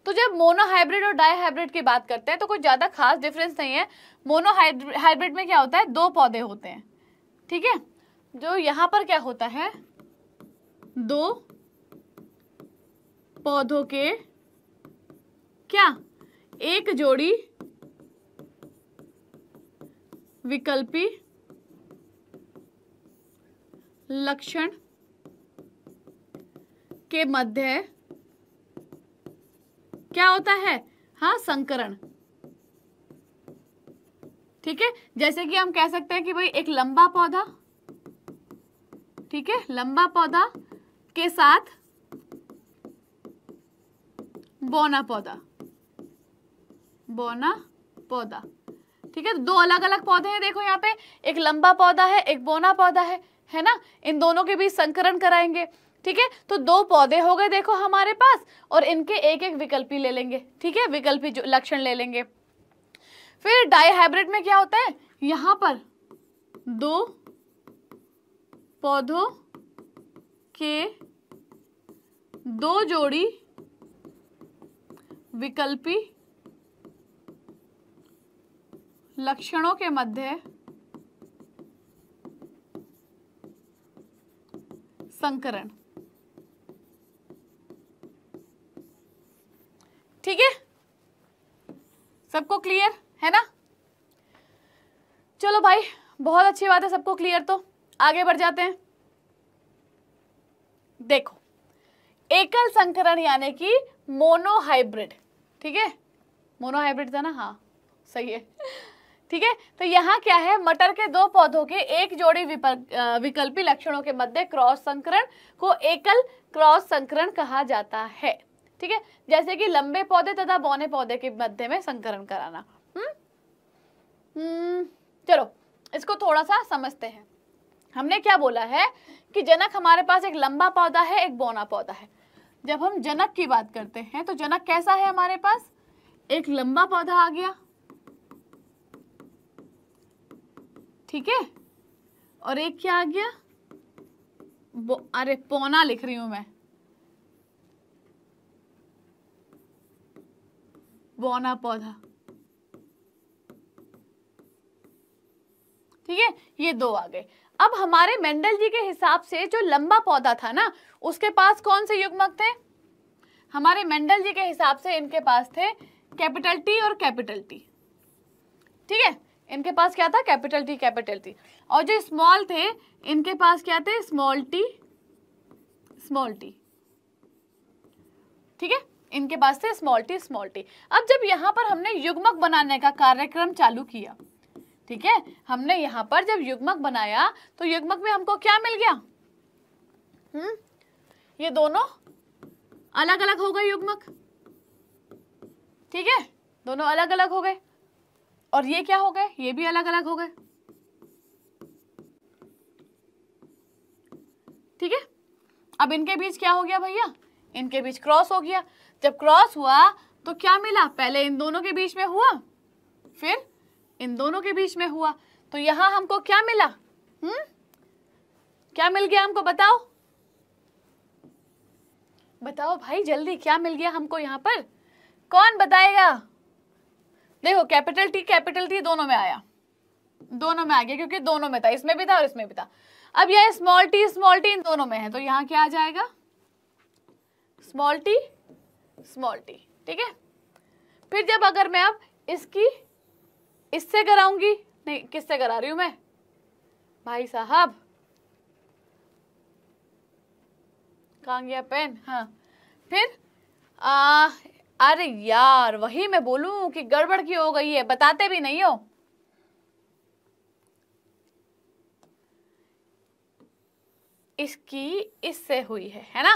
तो जब मोनोहाइब्रिड और डायहाइब्रिड की बात करते हैं तो कुछ ज़्यादा खास डिफरेंस नहीं है मोनोहाइब्रिड में क्या होता है दो पौधे होते हैं ठीक है जो यहां पर क्या होता है दो पौधों के क्या एक जोड़ी विकल्पी लक्षण के मध्य क्या होता है हाँ संकरण ठीक है जैसे कि हम कह सकते हैं कि भाई एक लंबा पौधा ठीक है लंबा पौधा के साथ बौना पौधा बोना पौधा ठीक है दो अलग अलग पौधे हैं देखो यहाँ पे एक लंबा पौधा है एक बोना पौधा है है ना इन दोनों के बीच संकरण कराएंगे ठीक है तो दो पौधे हो गए देखो हमारे पास और इनके एक एक विकल्पी ले लेंगे ठीक है विकल्पी लक्षण ले लेंगे फिर डाईहाइब्रिड में क्या होता है यहां पर दो पौधों के दो जोड़ी विकल्पी लक्षणों के मध्य संकरण ठीक है सबको क्लियर है ना चलो भाई बहुत अच्छी बात है सबको क्लियर तो आगे बढ़ जाते हैं देखो एकल संकरण यानी कि मोनोहाइब्रिड ठीक है मोनोहाइब्रिड था ना हाँ सही है ठीक है तो यहाँ क्या है मटर के दो पौधों के एक जोड़ी विकल्पी लक्षणों के मध्य क्रॉस संकरण को एकल क्रॉस संकरण कहा जाता है ठीक है जैसे कि लंबे पौधे तथा बौने पौधे के मध्य में संकरण कराना हम्म? हम्म चलो इसको थोड़ा सा समझते हैं हमने क्या बोला है कि जनक हमारे पास एक लंबा पौधा है एक बौना पौधा है जब हम जनक की बात करते हैं तो जनक कैसा है हमारे पास एक लंबा पौधा आ गया ठीक है और एक क्या आ गया अरे पौना लिख रही हूं मैं बौना पौधा ठीक है ये दो आ गए अब हमारे मेंडल जी के हिसाब से जो लंबा पौधा था ना उसके पास कौन से युग्मक थे हमारे मेंडल जी के हिसाब से इनके पास थे कैपिटल टी और कैपिटल टी ठीक है इनके पास क्या था कैपिटल टी कैपिटल टी और जो स्मॉल थे इनके पास क्या थे स्मॉल टी स्मॉल टी ठीक है इनके पास थे स्मॉल टी स्मॉल टी अब जब यहां पर हमने युग्मक बनाने का कार्यक्रम चालू किया ठीक है हमने यहां पर जब युग्मक बनाया तो युग्मक में हमको क्या मिल गया हम्म ये दोनों अलग अलग हो गए युग्मक ठीक है दोनों अलग अलग हो गए और ये क्या हो गए ये भी अलग अलग हो गए ठीक है अब इनके बीच क्या हो गया भैया इनके बीच क्रॉस हो गया जब क्रॉस हुआ तो क्या मिला पहले इन दोनों के बीच में हुआ फिर इन दोनों के बीच में हुआ तो यहां हमको क्या मिला हम्म क्या मिल गया हमको बताओ बताओ भाई जल्दी क्या मिल गया हमको यहाँ पर कौन बताएगा देखो कैपिटल टी कैपिटल टी दोनों में आया दोनों में आ गया क्योंकि दोनों में था इसमें भी था और इसमें भी था अब यह स्मॉल टी स्मॉल टी इन दोनों में है तो यहां क्या आ जाएगा स्मॉल टी स्मॉल टी ठीक है फिर जब अगर मैं अब इसकी इससे कराऊंगी नहीं किससे करा रही हूं मैं भाई साहब कहा गया पेन हाँ फिर आ, अरे यार वही मैं बोलू कि गड़बड़ की हो गई है बताते भी नहीं हो इसकी इससे हुई है है ना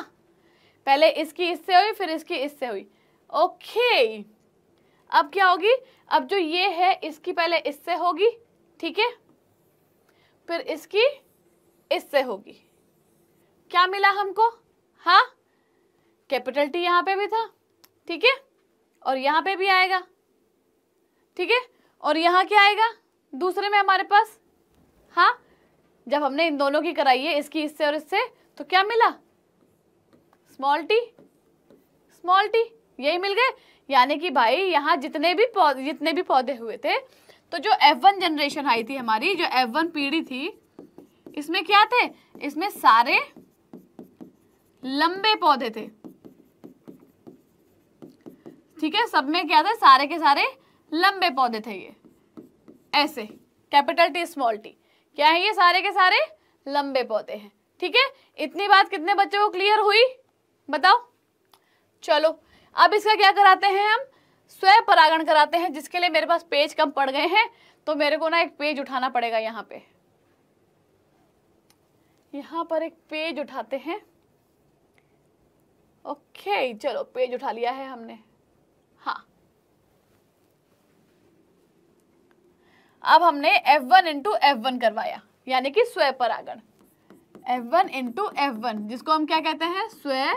पहले इसकी इससे हुई फिर इसकी इससे हुई ओके अब क्या होगी अब जो ये है इसकी पहले इससे होगी ठीक है फिर इसकी इससे होगी क्या मिला हमको हाँ कैपिटल टी यहां पे भी था ठीक है और यहाँ पे भी आएगा ठीक है और यहाँ क्या आएगा दूसरे में हमारे पास हाँ जब हमने इन दोनों की कराई है इसकी इससे और इससे तो क्या मिला स्मॉल टी स्मॉल टी यही मिल गए यानी कि भाई यहाँ जितने भी जितने भी पौधे हुए थे तो जो F1 जनरेशन आई थी हमारी जो F1 पीढ़ी थी इसमें क्या थे इसमें सारे लंबे पौधे थे ठीक है सब में क्या था सारे के सारे लंबे पौधे थे ये ऐसे कैपिटल टी स्मॉल टी क्या है ये सारे के सारे लंबे पौधे हैं ठीक है इतनी बात कितने बच्चों को क्लियर हुई बताओ चलो अब इसका क्या कराते हैं हम स्वयं परागण कराते हैं जिसके लिए मेरे पास पेज कम पड़ गए हैं तो मेरे को ना एक पेज उठाना पड़ेगा यहाँ पे यहाँ पर एक पेज उठाते हैं ओके चलो पेज उठा लिया है हमने अब हमने F one into F one करवाया यानी कि स्वय परागण F one into F one जिसको हम क्या कहते हैं स्वय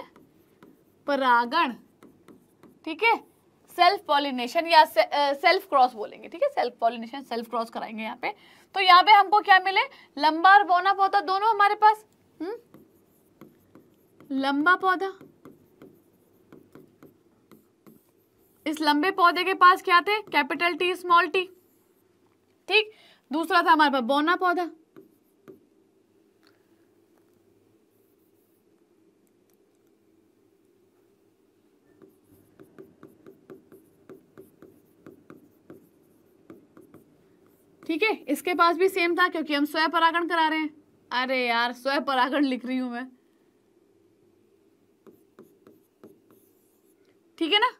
परागण ठीक है सेल्फ पॉलिनेशन या सेल्फ क्रॉस बोलेंगे ठीक है सेल्फ पॉलिनेशन सेल्फ क्रॉस कराएंगे यहाँ पे तो यहाँ पे हमको क्या मिले लंबा और बोना पौधा दोनों हमारे पास हम्म लंबा पौधा इस लंबे पौधे के पास क्या थे कैपिटल टी स्मॉल टी ठीक दूसरा था हमारे पास बोना पौधा ठीक है इसके पास भी सेम था क्योंकि हम स्वयं परागण करा रहे हैं अरे यार स्वयं परागण लिख रही हूं मैं ठीक है ना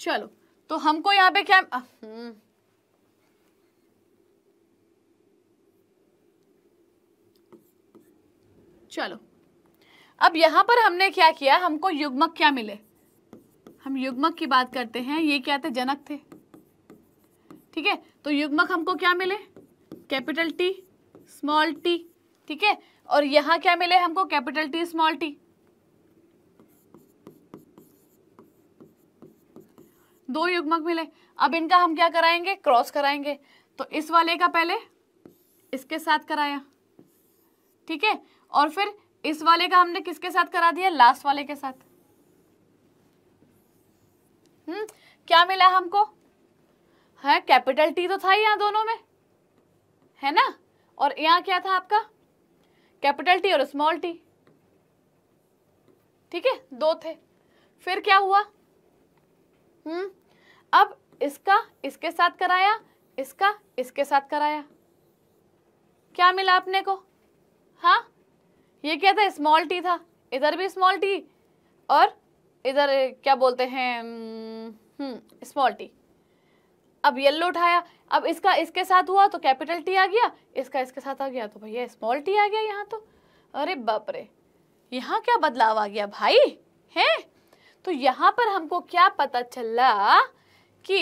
चलो तो हमको यहाँ पे क्या हम्म। चलो अब यहां पर हमने क्या किया हमको युग्मक क्या मिले हम युग्मक की बात करते हैं ये क्या थे जनक थे ठीक है तो युग्मक हमको क्या मिले कैपिटल टी स्मॉल टी ठीक है और यहां क्या मिले हमको कैपिटल टी स्मॉल टी दो युग्मक मिले अब इनका हम क्या कराएंगे क्रॉस कराएंगे तो इस वाले का पहले इसके साथ कराया ठीक है और फिर इस वाले का हमने किसके साथ करा दिया लास्ट वाले के साथ हम्म क्या मिला हमको है हाँ, कैपिटल टी तो था ही यहां दोनों में है ना और यहां क्या था आपका कैपिटल टी और स्मॉल टी ठीक है दो थे फिर क्या हुआ हम्म अब इसका इसके साथ कराया इसका इसके साथ कराया क्या मिला अपने को हाँ ये क्या था स्मॉल टी था इधर भी स्मॉल टी और इधर क्या बोलते हैं स्मॉल हम्म, टी हम्म, अब येल्लो उठाया अब इसका इसके साथ हुआ तो कैपिटल टी आ गया इसका इसके साथ आ गया तो भैया स्मॉल टी आ गया यहाँ तो अरे बाप रे यहाँ क्या बदलाव आ गया भाई हैं तो यहां पर हमको क्या पता चला कि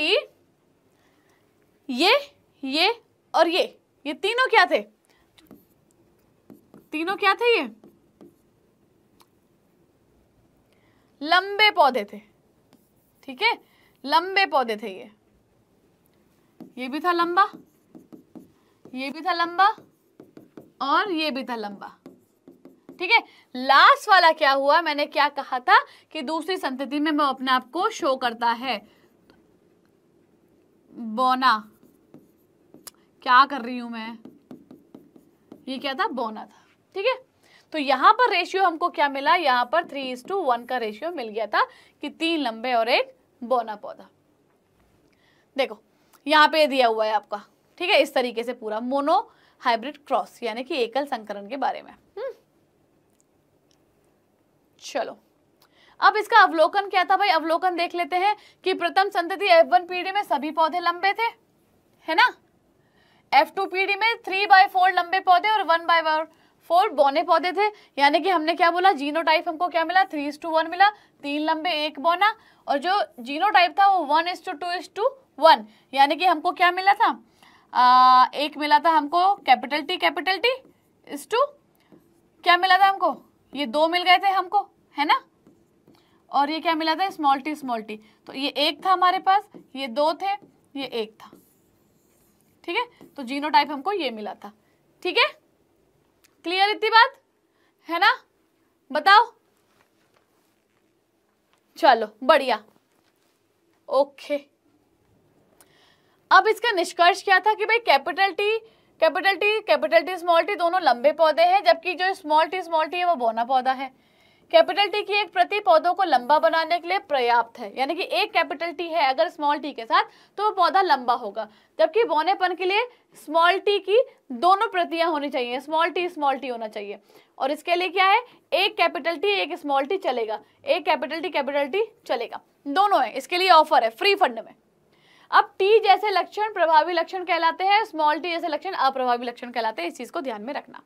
ये ये और ये ये तीनों क्या थे तीनों क्या थे ये लंबे पौधे थे ठीक है लंबे पौधे थे ये ये भी था लंबा ये भी था लंबा और ये भी था लंबा ठीक है लास्ट वाला क्या हुआ मैंने क्या कहा था कि दूसरी संतति में मैं अपने आप को शो करता है बोना क्या कर रही हूं मैं ये क्या था बोना था ठीक है तो यहां पर रेशियो हमको क्या मिला यहां पर थ्री इज टू वन का रेशियो मिल गया था कि तीन लंबे और एक बोना पौधा देखो यहां पे दिया हुआ है आपका ठीक है इस तरीके से पूरा मोनो हाइब्रिड क्रॉस यानी कि एकल संकरण के बारे में चलो अब इसका अवलोकन क्या था भाई अवलोकन देख लेते हैं कि प्रथम संतति एफ वन पीढ़ी में सभी पौधे लंबे थे है ना एफ टू पीढ़ी में थ्री बाय फोर लंबे पौधे और वन बाय फोर बोने पौधे थे यानी कि हमने क्या बोला जीनोटाइप हमको क्या मिला थ्री इस टू वन मिला तीन लंबे एक बोना और जो जीनोटाइप था वो one is to two is to one यानी कि हमको क्या मिला था आ, एक मिला था हमको capital T capital T is to क्या मिला था हमको ये दो मिल गए थे हमको है ना और ये क्या मिला था स्मॉल टी स्मॉल टी तो ये एक था हमारे पास ये दो थे ये एक था ठीक है तो जीनो टाइप हमको ये मिला था ठीक है क्लियर इतनी बात है ना बताओ चलो बढ़िया ओके अब इसका निष्कर्ष क्या था कि भाई capital T capital T capital T small T दोनों लंबे पौधे हैं जबकि जो स्मॉल टी स्मॉल टी है वो बोना पौधा है कैपिटल टी की एक प्रति पौधों को लंबा बनाने के लिए पर्याप्त है यानी कि एक कैपिटल टी है अगर स्मॉल टी के साथ तो पौधा लंबा होगा जबकि बौनेपन के लिए स्मॉल टी की दोनों प्रतियां होनी चाहिए स्मॉल टी स्मॉल टी होना चाहिए और इसके लिए क्या है एक कैपिटल टी एक स्मॉल टी चलेगा एक कैपिटल टी कैपिटल टी चलेगा दोनों है इसके लिए ऑफर है फ्री फंड में अब टी जैसे लक्षण प्रभावी लक्षण कहलाते हैं स्मॉल टी जैसे लक्षण अप्रभावी लक्षण कहलाते हैं इस चीज को ध्यान में रखना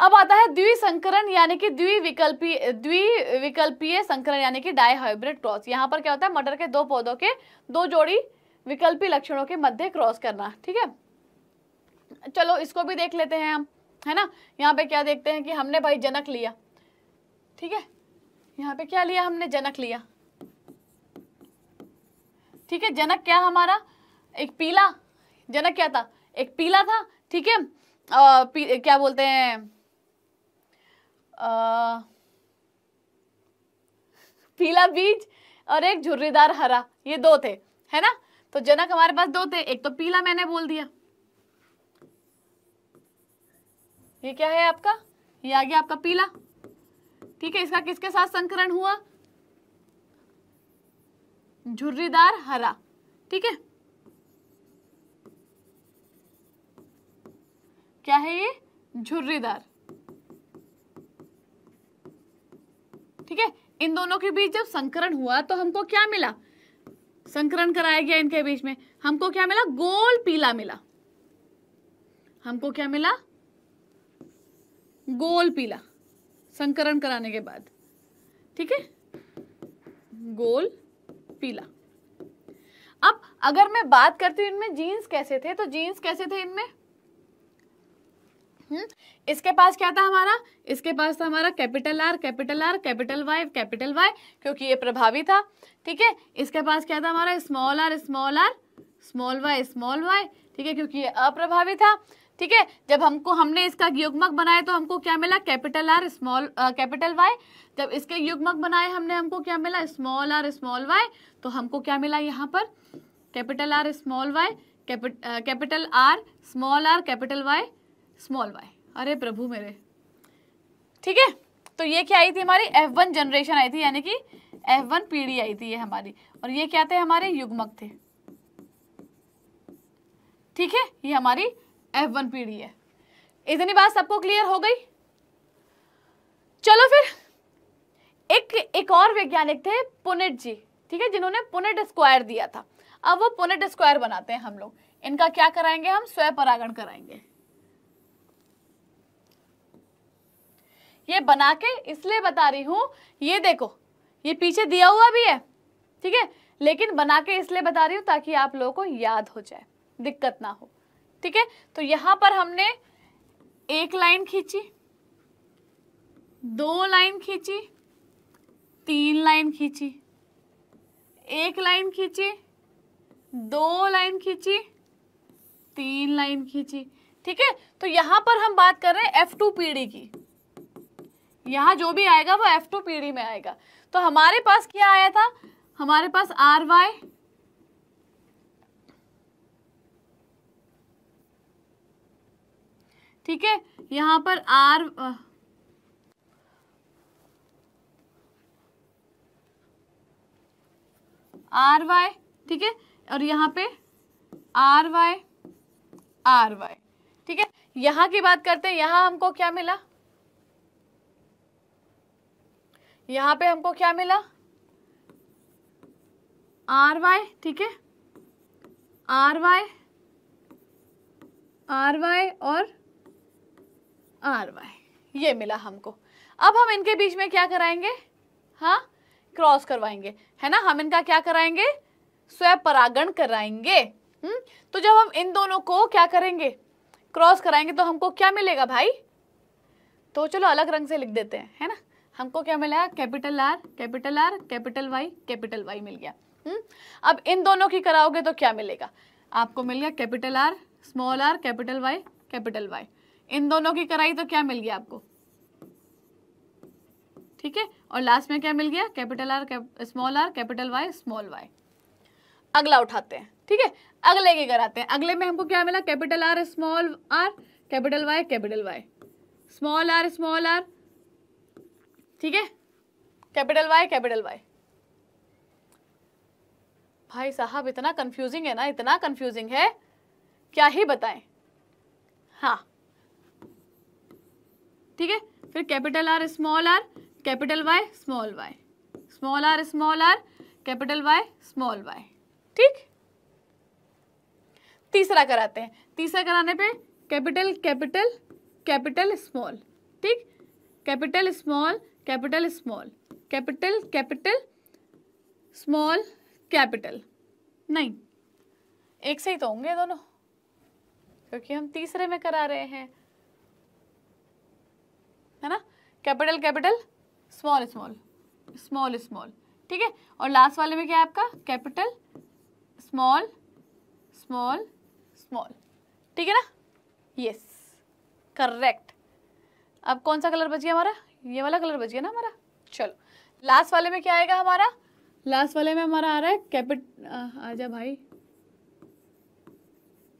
अब आता है द्विसंकरण यानी कि द्विविकल्पीय द्विविकल्पीय संकरण यानी कि डायहाइब्रिड क्रॉस यहाँ पर क्या होता है मटर के दो पौधों के दो जोड़ी विकल्पी लक्षणों के मध्य क्रॉस करना ठीक है चलो इसको भी देख लेते हैं हम है ना यहाँ पे क्या देखते हैं कि हमने भाई जनक लिया ठीक है यहाँ पे क्या लिया हमने जनक लिया ठीक है जनक क्या हमारा एक पीला जनक क्या था एक पीला था ठीक है क्या बोलते हैं पीला बीज और एक झुर्रीदार हरा ये दो थे है ना तो जनक हमारे पास दो थे एक तो पीला मैंने बोल दिया ये क्या है आपका ये आ गया आपका पीला ठीक है इसका किसके साथ संकरण हुआ झुर्रीदार हरा ठीक है क्या है ये झुर्रीदार इन दोनों के बीच जब संकरण हुआ तो हमको क्या मिला संकरण कराया गया इनके बीच में हमको क्या मिला गोल पीला मिला हमको क्या मिला गोल पीला संकरण कराने के बाद ठीक है गोल पीला अब अगर मैं बात करती हूं इनमें जीन्स कैसे थे तो जीन्स कैसे थे इनमें हम्म, इसके पास क्या था हमारा इसके पास था हमारा capital R capital R capital Y capital Y क्योंकि ये प्रभावी था ठीक है इसके पास क्या था हमारा small R small R small Y small Y ठीक है क्योंकि ये अप्रभावी था ठीक है जब हमको हमने इसका युग्मक बनाया तो हमको क्या मिला capital R small capital Y जब इसके युग्मक बनाए हमने हमको क्या मिला स्मॉल आर स्मॉल वाई तो हमको क्या मिला यहाँ पर capital R small Y capital R small R capital Y small Y अरे प्रभु मेरे ठीक है तो ये क्या आई थी हमारी एफ वन जनरेशन आई थी यानी कि एफ वन पीढ़ी आई थी ये हमारी और ये क्या थे हमारे युग्मक थे ठीक है ये हमारी एफ वन पीढ़ी है इतनी बात सबको क्लियर हो गई चलो फिर एक एक और वैज्ञानिक थे पुनेट जी ठीक है जिन्होंने पुनेट स्क्वायर दिया था अब वो पुनेट स्क्वायर बनाते हैं हम लोग इनका क्या कराएंगे हम स्वयं परागण कराएंगे ये बना के इसलिए बता रही हूँ ये देखो ये पीछे दिया हुआ भी है ठीक है लेकिन बना के इसलिए बता रही हूँ ताकि आप लोगों को याद हो जाए दिक्कत ना हो ठीक है तो यहाँ पर हमने एक लाइन खींची दो लाइन खींची तीन लाइन खींची एक लाइन खींची दो लाइन खींची तीन लाइन खींची ठीक है तो यहां पर हम बात कर रहे हैं एफ टू पीढ़ी की यहाँ जो भी आएगा वो एफ टू पीढ़ी में आएगा तो हमारे पास क्या आया था हमारे पास आर वाई ठीक है यहां पर आर आर वाई ठीक है और यहां पे आर वाई आर वाई ठीक है यहां की बात करते हैं यहां हमको क्या मिला यहाँ पे हमको क्या मिला आर वाई ठीक है आर वाई आर वाई और आर वाई ये मिला हमको अब हम इनके बीच में क्या कराएंगे हाँ क्रॉस करवाएंगे है ना हम इनका क्या कराएंगे स्वयं परागण कराएंगे हम्म तो जब हम इन दोनों को क्या करेंगे क्रॉस कराएंगे तो हमको क्या मिलेगा भाई तो चलो अलग रंग से लिख देते हैं है ना हमको क्या मिला capital R capital R capital Y capital Y मिल गया हम्म? अब इन दोनों की कराओगे तो क्या मिलेगा आपको मिल गया capital R small R capital Y capital Y इन दोनों की कराई तो क्या मिल गया आपको ठीक है और लास्ट में क्या मिल गया capital R small R capital Y small Y अगला उठाते हैं ठीक है अगले के कराते हैं अगले में हमको क्या मिला capital R small R capital Y capital Y small R small R ठीक है कैपिटल वाई कैपिटल वाई भाई साहब इतना कंफ्यूजिंग है ना इतना कंफ्यूजिंग है क्या ही बताएं हाँ ठीक है फिर capital R small R capital Y small Y small R small R capital Y small Y ठीक तीसरा कराते हैं तीसरा कराने पे कैपिटल कैपिटल कैपिटल स्मॉल ठीक capital small capital small capital capital small capital नहीं एक से ही तो होंगे दोनों क्योंकि हम तीसरे में करा रहे हैं है ना capital capital small small small small ठीक है और लास्ट वाले में क्या है आपका कैपिटल स्मॉल स्मॉल स्मॉल ठीक है ना यस करेक्ट अब कौन सा कलर बच गया हमारा ये वाला कलर बच गया ना हमारा चलो लास्ट वाले में क्या आएगा हमारा लास्ट वाले में हमारा आ रहा है कैपिट जा भाई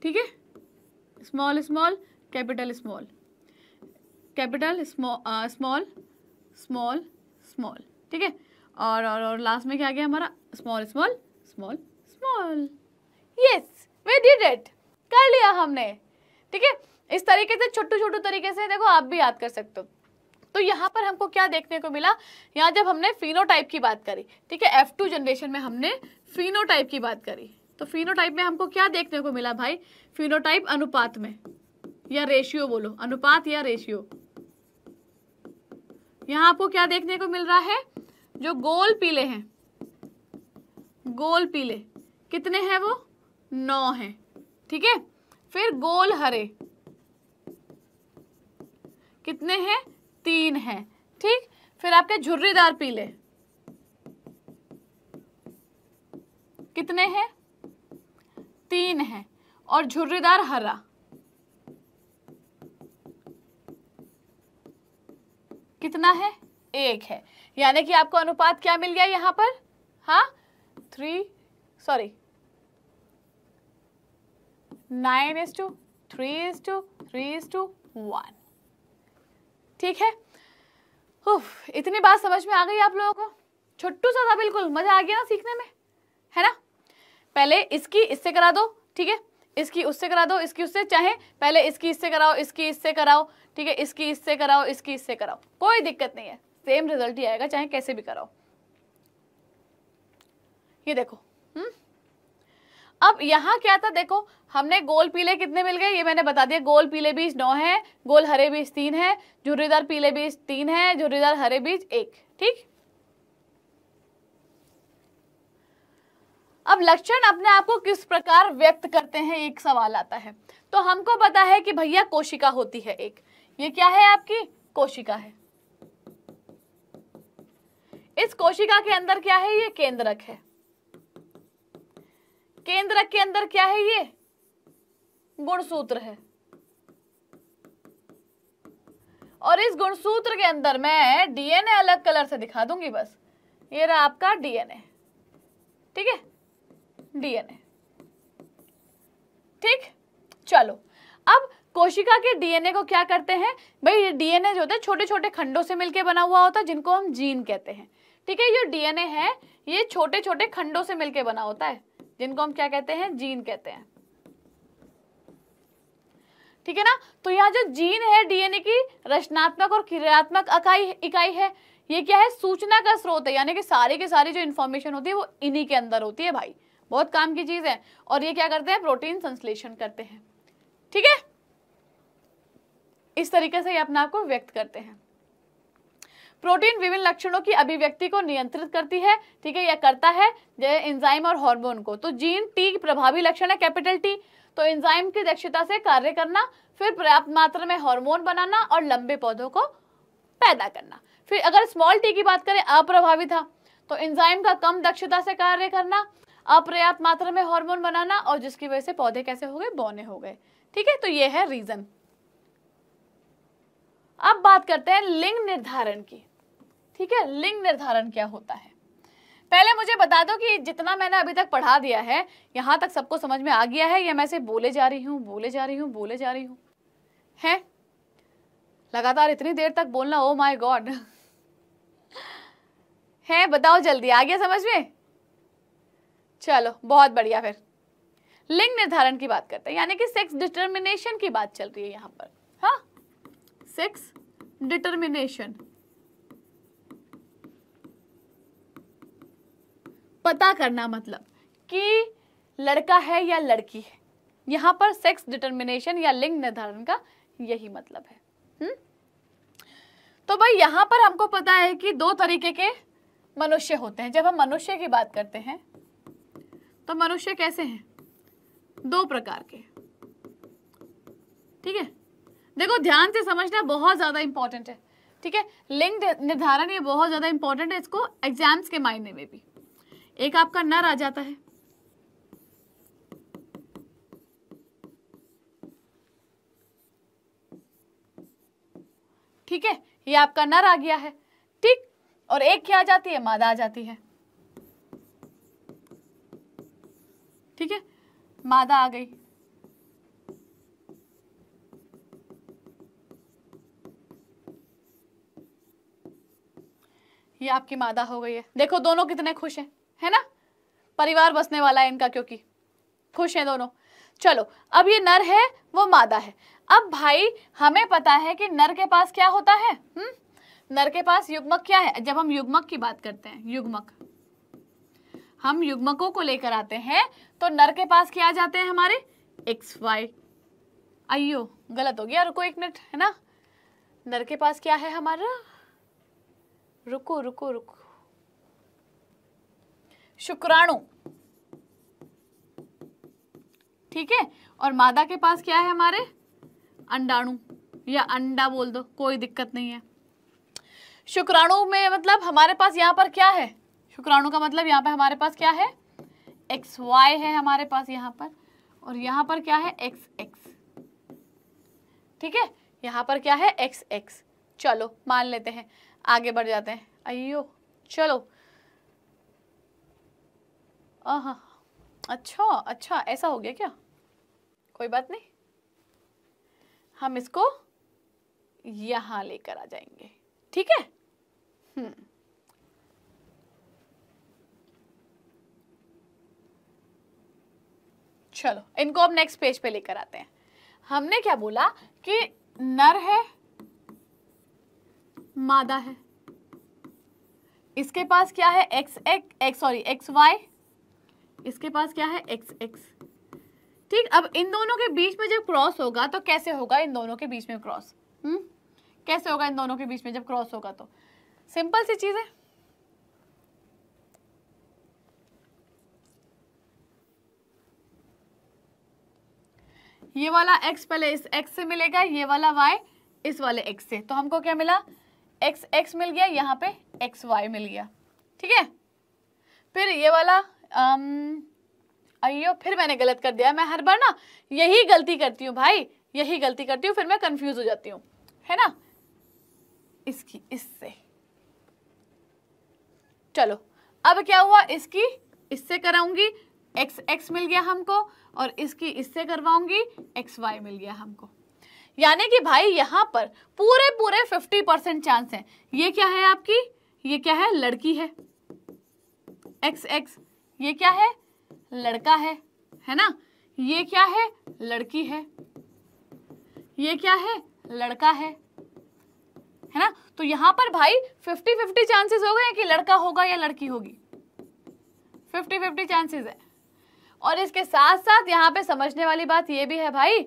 ठीक है small small capital small capital small small small ठीक है और और और लास्ट में क्या आ गया हमारा small small small small yes we did it कर लिया हमने ठीक है इस तरीके से छोटू छोटू तरीके से देखो आप भी याद कर सकते हो तो यहाँ पर हमको क्या देखने को मिला यहाँ जब हमने फिनोटाइप की बात करी ठीक है एफ टू जनरेशन में हमने फिनोटाइप की बात करी तो फिनोटाइप में हमको क्या देखने को मिला भाई फिनोटाइप अनुपात में या रेशियो बोलो अनुपात या रेशियो यहाँ आपको क्या देखने को मिल रहा है जो गोल पीले हैं गोल पीले कितने हैं वो नौ हैं ठीक है फिर गोल हरे कितने हैं तीन है ठीक फिर आपके झुर्रीदार पीले कितने हैं तीन है और झुर्रीदार हरा कितना है एक है यानी कि आपको अनुपात क्या मिल गया यहां पर हाँ three sorry nine is two three is two three is to one ठीक है उफ, इतनी बात समझ में आ गई आप लोगों को छोटू सा था बिल्कुल मजा आ गया ना सीखने में है ना पहले इसकी इससे करा दो ठीक है इसकी उससे करा दो इसकी उससे चाहे पहले इसकी इससे कराओ इसकी इससे कराओ ठीक है इसकी इससे कराओ इसकी इससे कराओ कोई दिक्कत नहीं है सेम रिजल्ट ही आएगा चाहे कैसे भी कराओ ये देखो हम्म अब यहाँ क्या था देखो हमने गोल पीले कितने मिल गए ये मैंने बता दिया गोल पीले बीज नौ है गोल हरे बीज तीन है झुर्रीदार पीले बीज तीन है झुर्रीदार हरे बीज एक ठीक अब लक्षण अपने आप को किस प्रकार व्यक्त करते हैं एक सवाल आता है तो हमको पता है कि भैया कोशिका होती है एक ये क्या है आपकी कोशिका है इस कोशिका के अंदर क्या है ये केंद्रक है केंद्र के अंदर क्या है ये गुणसूत्र है और इस गुणसूत्र के अंदर मैं डीएनए अलग कलर से दिखा दूंगी बस ये रहा आपका डीएनए ठीक है डीएनए ठीक चलो अब कोशिका के डीएनए को क्या करते हैं भाई ये डीएनए जो होता है छोटे छोटे खंडों से मिलके बना हुआ होता है जिनको हम जीन कहते हैं ठीक है ये डीएनए है ये छोटे छोटे खंडों से मिलके बना होता है जिनको हम क्या कहते हैं जीन कहते हैं ठीक है ना तो यहाँ जो जीन है डीएनए की रचनात्मक और क्रियात्मक इकाई इकाई है ये क्या है सूचना का स्रोत है यानी कि सारी के सारी जो इन्फॉर्मेशन होती है वो इन्हीं के अंदर होती है भाई बहुत काम की चीज है और ये क्या करते हैं प्रोटीन संश्लेषण करते हैं ठीक है इस तरीके से ये अपने आप को व्यक्त करते हैं प्रोटीन विभिन्न लक्षणों की अभिव्यक्ति को नियंत्रित करती है ठीक है यह करता है एंजाइम और हार्मोन को तो जीन टी प्रभावी लक्षण है कैपिटल टी तो एंजाइम की दक्षता से कार्य करना फिर पर्याप्त मात्रा में हार्मोन बनाना और लंबे पौधों को पैदा करना फिर अगर स्मॉल टी की बात करें अप्रभावी था तो एंजाइम का कम दक्षता से कार्य करना अपर्याप्त मात्रा में हार्मोन बनाना और जिसकी वजह से पौधे कैसे हो गए बौने हो गए ठीक है तो यह है रीजन अब बात करते हैं लिंग निर्धारण की ठीक है लिंग निर्धारण क्या होता है पहले मुझे बता दो कि जितना मैंने अभी तक पढ़ा दिया है यहां तक सबको समझ में आ गया है या मैं से बोले जा रही हूँ बोले जा रही हूं बोले जा रही हूं है लगातार इतनी देर तक बोलना ओ माई गॉड है बताओ जल्दी आ गया समझ में चलो बहुत बढ़िया फिर लिंग निर्धारण की बात करते हैं यानी कि सेक्स डिटर्मिनेशन की बात चल रही है यहाँ पर हाँ सेक्स डिटर्मिनेशन पता करना मतलब कि लड़का है या लड़की है यहाँ पर सेक्स डिटर्मिनेशन या लिंग निर्धारण का यही मतलब है हुँ? हम्म? तो भाई यहाँ पर हमको पता है कि दो तरीके के मनुष्य होते हैं जब हम मनुष्य की बात करते हैं तो मनुष्य कैसे हैं दो प्रकार के ठीक है देखो ध्यान से समझना बहुत ज़्यादा इंपॉर्टेंट है ठीक है लिंग निर्धारण ये बहुत ज़्यादा इंपॉर्टेंट है इसको एग्जाम्स के मायने में भी एक आपका नर आ जाता है ठीक है ये आपका नर आ गया है ठीक और एक क्या आ जाती है मादा आ जाती है ठीक है मादा आ गई ये आपकी मादा हो गई है देखो दोनों कितने खुश हैं है ना परिवार बसने वाला है इनका क्योंकि खुश है दोनों चलो अब ये नर है वो मादा है अब भाई हमें पता है कि नर के पास क्या होता है हुँ? हम्म? नर के पास युग्मक क्या है जब हम युग्मक की बात करते हैं युग्मक हम युग्मकों को लेकर आते हैं तो नर के पास क्या जाते हैं हमारे एक्स वाई आइयो गलत हो गया रुको एक मिनट है ना नर के पास क्या है हमारा रुको रुको रुको शुक्राणु ठीक है और मादा के पास क्या है हमारे अंडाणु या अंडा बोल दो कोई दिक्कत नहीं है शुक्राणु में मतलब हमारे पास यहाँ पर क्या है शुक्राणु का मतलब यहाँ पर हमारे पास क्या है एक्स वाई है हमारे पास यहाँ पर और यहां पर क्या है एक्स एक्स ठीक है यहां पर क्या है एक्स एक्स चलो मान लेते हैं आगे बढ़ जाते हैं अयो चलो हाँ अच्छा अच्छा ऐसा हो गया क्या कोई बात नहीं हम इसको यहाँ लेकर आ जाएंगे ठीक है हम्म। चलो इनको हम नेक्स्ट पेज पे लेकर आते हैं हमने क्या बोला कि नर है मादा है इसके पास क्या है X X X sorry X Y इसके पास क्या है एक्स एक्स ठीक अब इन दोनों के बीच में जब क्रॉस होगा तो कैसे होगा इन दोनों के बीच में क्रॉस हम्म? कैसे होगा इन दोनों के बीच में जब क्रॉस होगा तो सिंपल सी चीज़ है ये वाला x पहले इस x से मिलेगा ये वाला y इस वाले x से तो हमको क्या मिला x x मिल गया यहाँ पे x y मिल गया ठीक है फिर ये वाला um, अयो फिर मैंने गलत कर दिया मैं हर बार ना यही गलती करती हूँ भाई यही गलती करती हूँ फिर मैं कंफ्यूज हो जाती हूँ है ना इसकी इससे चलो अब क्या हुआ इसकी इससे कराऊंगी एक्स एक्स मिल गया हमको और इसकी इससे करवाऊंगी एक्स वाई मिल गया हमको यानी कि भाई यहाँ पर पूरे पूरे फिफ्टी परसेंट चांस है ये क्या है आपकी ये क्या है लड़की है एक्स एक्स ये क्या है लड़का है है ना ये क्या है लड़की है ये क्या है लड़का है है ना तो यहां पर भाई फिफ्टी फिफ्टी चांसेस हो गए कि लड़का होगा या लड़की होगी फिफ्टी फिफ्टी चांसेस है और इसके साथ साथ यहां पे समझने वाली बात ये भी है भाई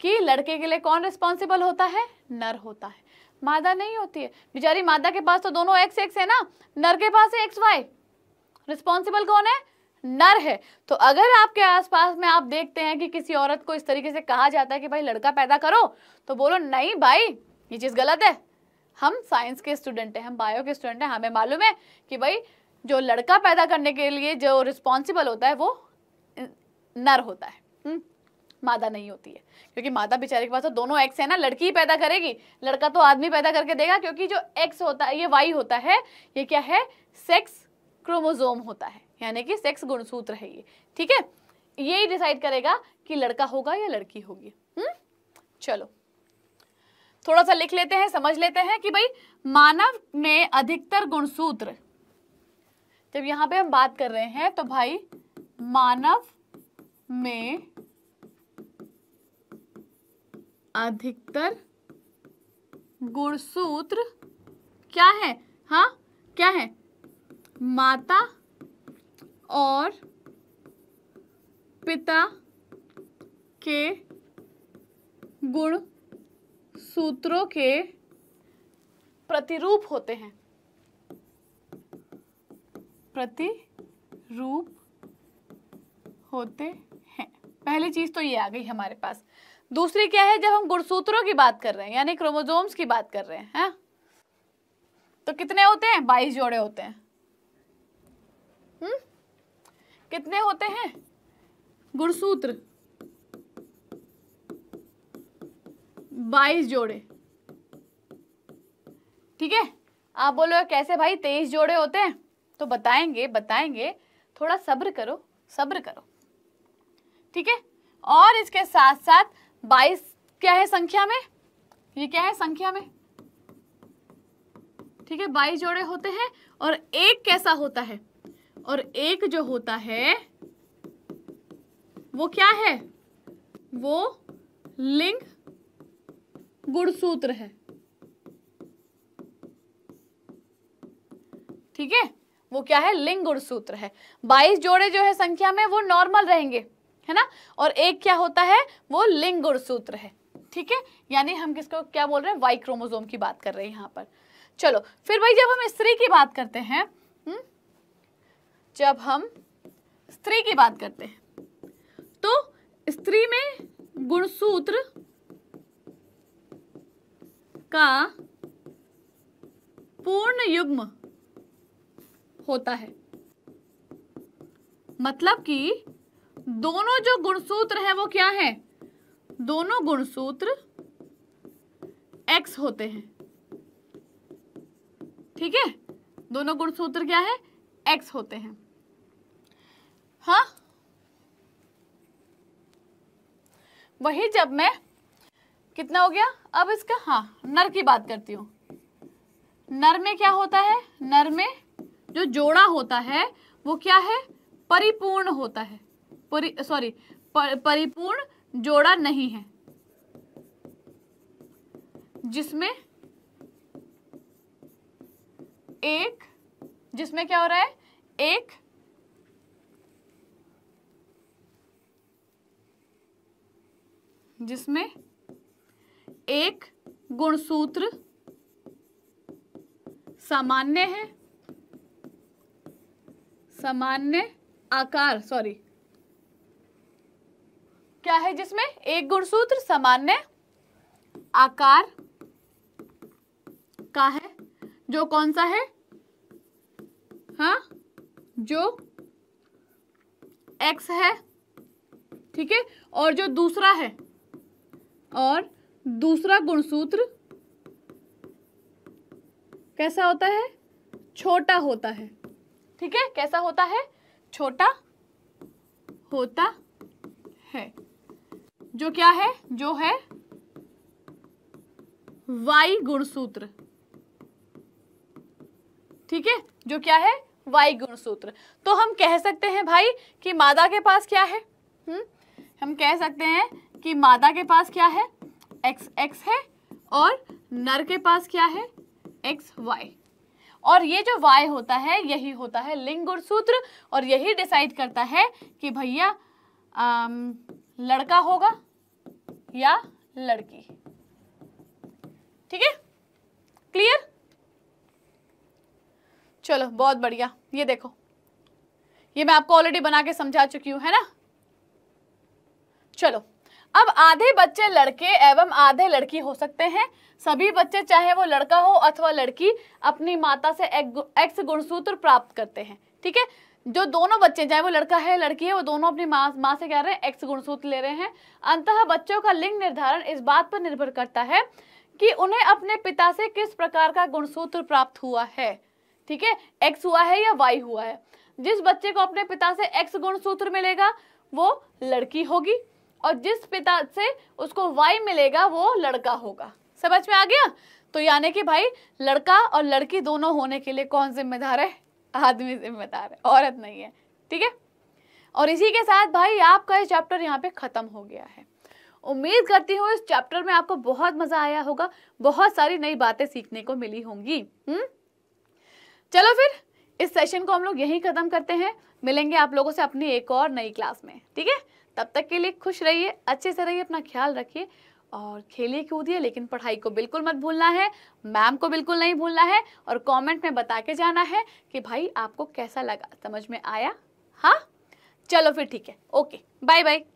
कि लड़के के लिए कौन रिस्पॉन्सिबल होता है नर होता है मादा नहीं होती है बेचारी मादा के पास तो दोनों एक्स एक्स है ना नर के पास है एक्स वाई रिस्पॉन्सिबल कौन है नर है तो अगर आपके आसपास में आप देखते हैं कि किसी औरत को इस तरीके से कहा जाता है कि भाई लड़का पैदा करो तो बोलो नहीं भाई ये चीज़ गलत है हम साइंस के स्टूडेंट हैं हम बायो के स्टूडेंट हैं हमें मालूम है कि भाई जो लड़का पैदा करने के लिए जो रिस्पॉन्सिबल होता है वो नर होता है हम्म, मादा नहीं होती है क्योंकि मादा बेचारे के पास तो दोनों एक्स है ना लड़की ही पैदा करेगी लड़का तो आदमी पैदा करके देगा क्योंकि जो एक्स होता है ये वाई होता है ये क्या है सेक्स क्रोमोजोम होता है यानी कि सेक्स गुणसूत्र है ये ठीक है यही डिसाइड करेगा कि लड़का होगा या लड़की होगी हम्म चलो थोड़ा सा लिख लेते हैं समझ लेते हैं कि भाई मानव में अधिकतर गुणसूत्र जब यहाँ पे हम बात कर रहे हैं तो भाई मानव में अधिकतर गुणसूत्र क्या है हाँ क्या है माता और पिता के गुण सूत्रों के प्रतिरूप होते हैं प्रतिरूप होते हैं पहली चीज तो ये आ गई हमारे पास दूसरी क्या है जब हम गुणसूत्रों की बात कर रहे हैं यानी क्रोमोजोम्स की बात कर रहे हैं है? तो कितने होते हैं बाईस जोड़े होते हैं कितने होते हैं गुणसूत्र बाईस जोड़े ठीक है आप बोलो कैसे भाई तेईस जोड़े होते हैं तो बताएंगे बताएंगे थोड़ा सब्र करो सब्र करो ठीक है और इसके साथ साथ बाईस क्या है संख्या में ये क्या है संख्या में ठीक है बाईस जोड़े होते हैं और एक कैसा होता है और एक जो होता है वो क्या है वो लिंग गुणसूत्र है ठीक है वो क्या है लिंग गुणसूत्र है बाईस जोड़े जो है संख्या में वो नॉर्मल रहेंगे है ना और एक क्या होता है वो लिंग गुणसूत्र है ठीक है यानी हम किसको क्या बोल रहे हैं वाई क्रोमोजोम की बात कर रहे हैं यहां पर चलो फिर भाई जब हम स्त्री की बात करते हैं जब हम स्त्री की बात करते हैं तो स्त्री में गुणसूत्र का पूर्ण युग्म होता है मतलब कि दोनों जो गुणसूत्र हैं वो क्या है दोनों गुणसूत्र एक्स होते हैं ठीक है दोनों गुणसूत्र क्या है एक्स होते हैं हाँ वही जब मैं कितना हो गया अब इसका हाँ नर की बात करती हूँ नर में क्या होता है नर में जो जोड़ा होता है वो क्या है परिपूर्ण होता है परि सॉरी पर, परिपूर्ण जोड़ा नहीं है जिसमें एक जिसमें क्या हो रहा है एक जिसमें एक गुणसूत्र सामान्य है सामान्य आकार सॉरी क्या है जिसमें एक गुणसूत्र सामान्य आकार का है जो कौन सा है हा जो एक्स है ठीक है और जो दूसरा है और दूसरा गुणसूत्र कैसा होता है छोटा होता है ठीक है कैसा होता है छोटा होता है जो क्या है जो है वाई गुणसूत्र ठीक है जो क्या है वाई गुणसूत्र तो हम कह सकते हैं भाई कि मादा के पास क्या है हम्म हम कह सकते हैं कि मादा के पास क्या है एक्स एक्स है और नर के पास क्या है एक्स वाई और ये जो वाई होता है यही होता है लिंग और सूत्र और यही डिसाइड करता है कि भैया लड़का होगा या लड़की ठीक है क्लियर चलो बहुत बढ़िया ये देखो ये मैं आपको ऑलरेडी बना के समझा चुकी हूं है ना चलो अब आधे बच्चे लड़के एवं आधे लड़की हो सकते हैं सभी बच्चे चाहे वो लड़का हो अथवा लड़की अपनी माता से एक्स गुणसूत्र प्राप्त करते हैं ठीक है जो दोनों बच्चे चाहे वो लड़का है लड़की है वो दोनों अपनी माँ मा से कह रहे हैं एक्स गुणसूत्र ले रहे हैं अंतः बच्चों का लिंग निर्धारण इस बात पर निर्भर करता है कि उन्हें अपने पिता से किस प्रकार का गुणसूत्र प्राप्त हुआ है ठीक है एक्स हुआ है या वाई हुआ है जिस बच्चे को अपने पिता से एक्स गुणसूत्र मिलेगा वो लड़की होगी और जिस पिता से उसको वाई मिलेगा वो लड़का होगा समझ में आ गया तो यानी कि भाई लड़का और लड़की दोनों होने के लिए कौन जिम्मेदार है आदमी जिम्मेदार है औरत नहीं है ठीक है और इसी के साथ भाई आपका ये चैप्टर यहाँ पे ख़त्म हो गया है उम्मीद करती हूँ इस चैप्टर में आपको बहुत मज़ा आया होगा बहुत सारी नई बातें सीखने को मिली होंगी हम्म चलो फिर इस सेशन को हम लोग यही ख़त्म करते हैं मिलेंगे आप लोगों से अपनी एक और नई क्लास में ठीक है तब तक के लिए खुश रहिए अच्छे से रहिए अपना ख्याल रखिए और खेलिए कूदिए लेकिन पढ़ाई को बिल्कुल मत भूलना है मैम को बिल्कुल नहीं भूलना है और कमेंट में बता के जाना है कि भाई आपको कैसा लगा समझ में आया हाँ चलो फिर ठीक है ओके बाय बाय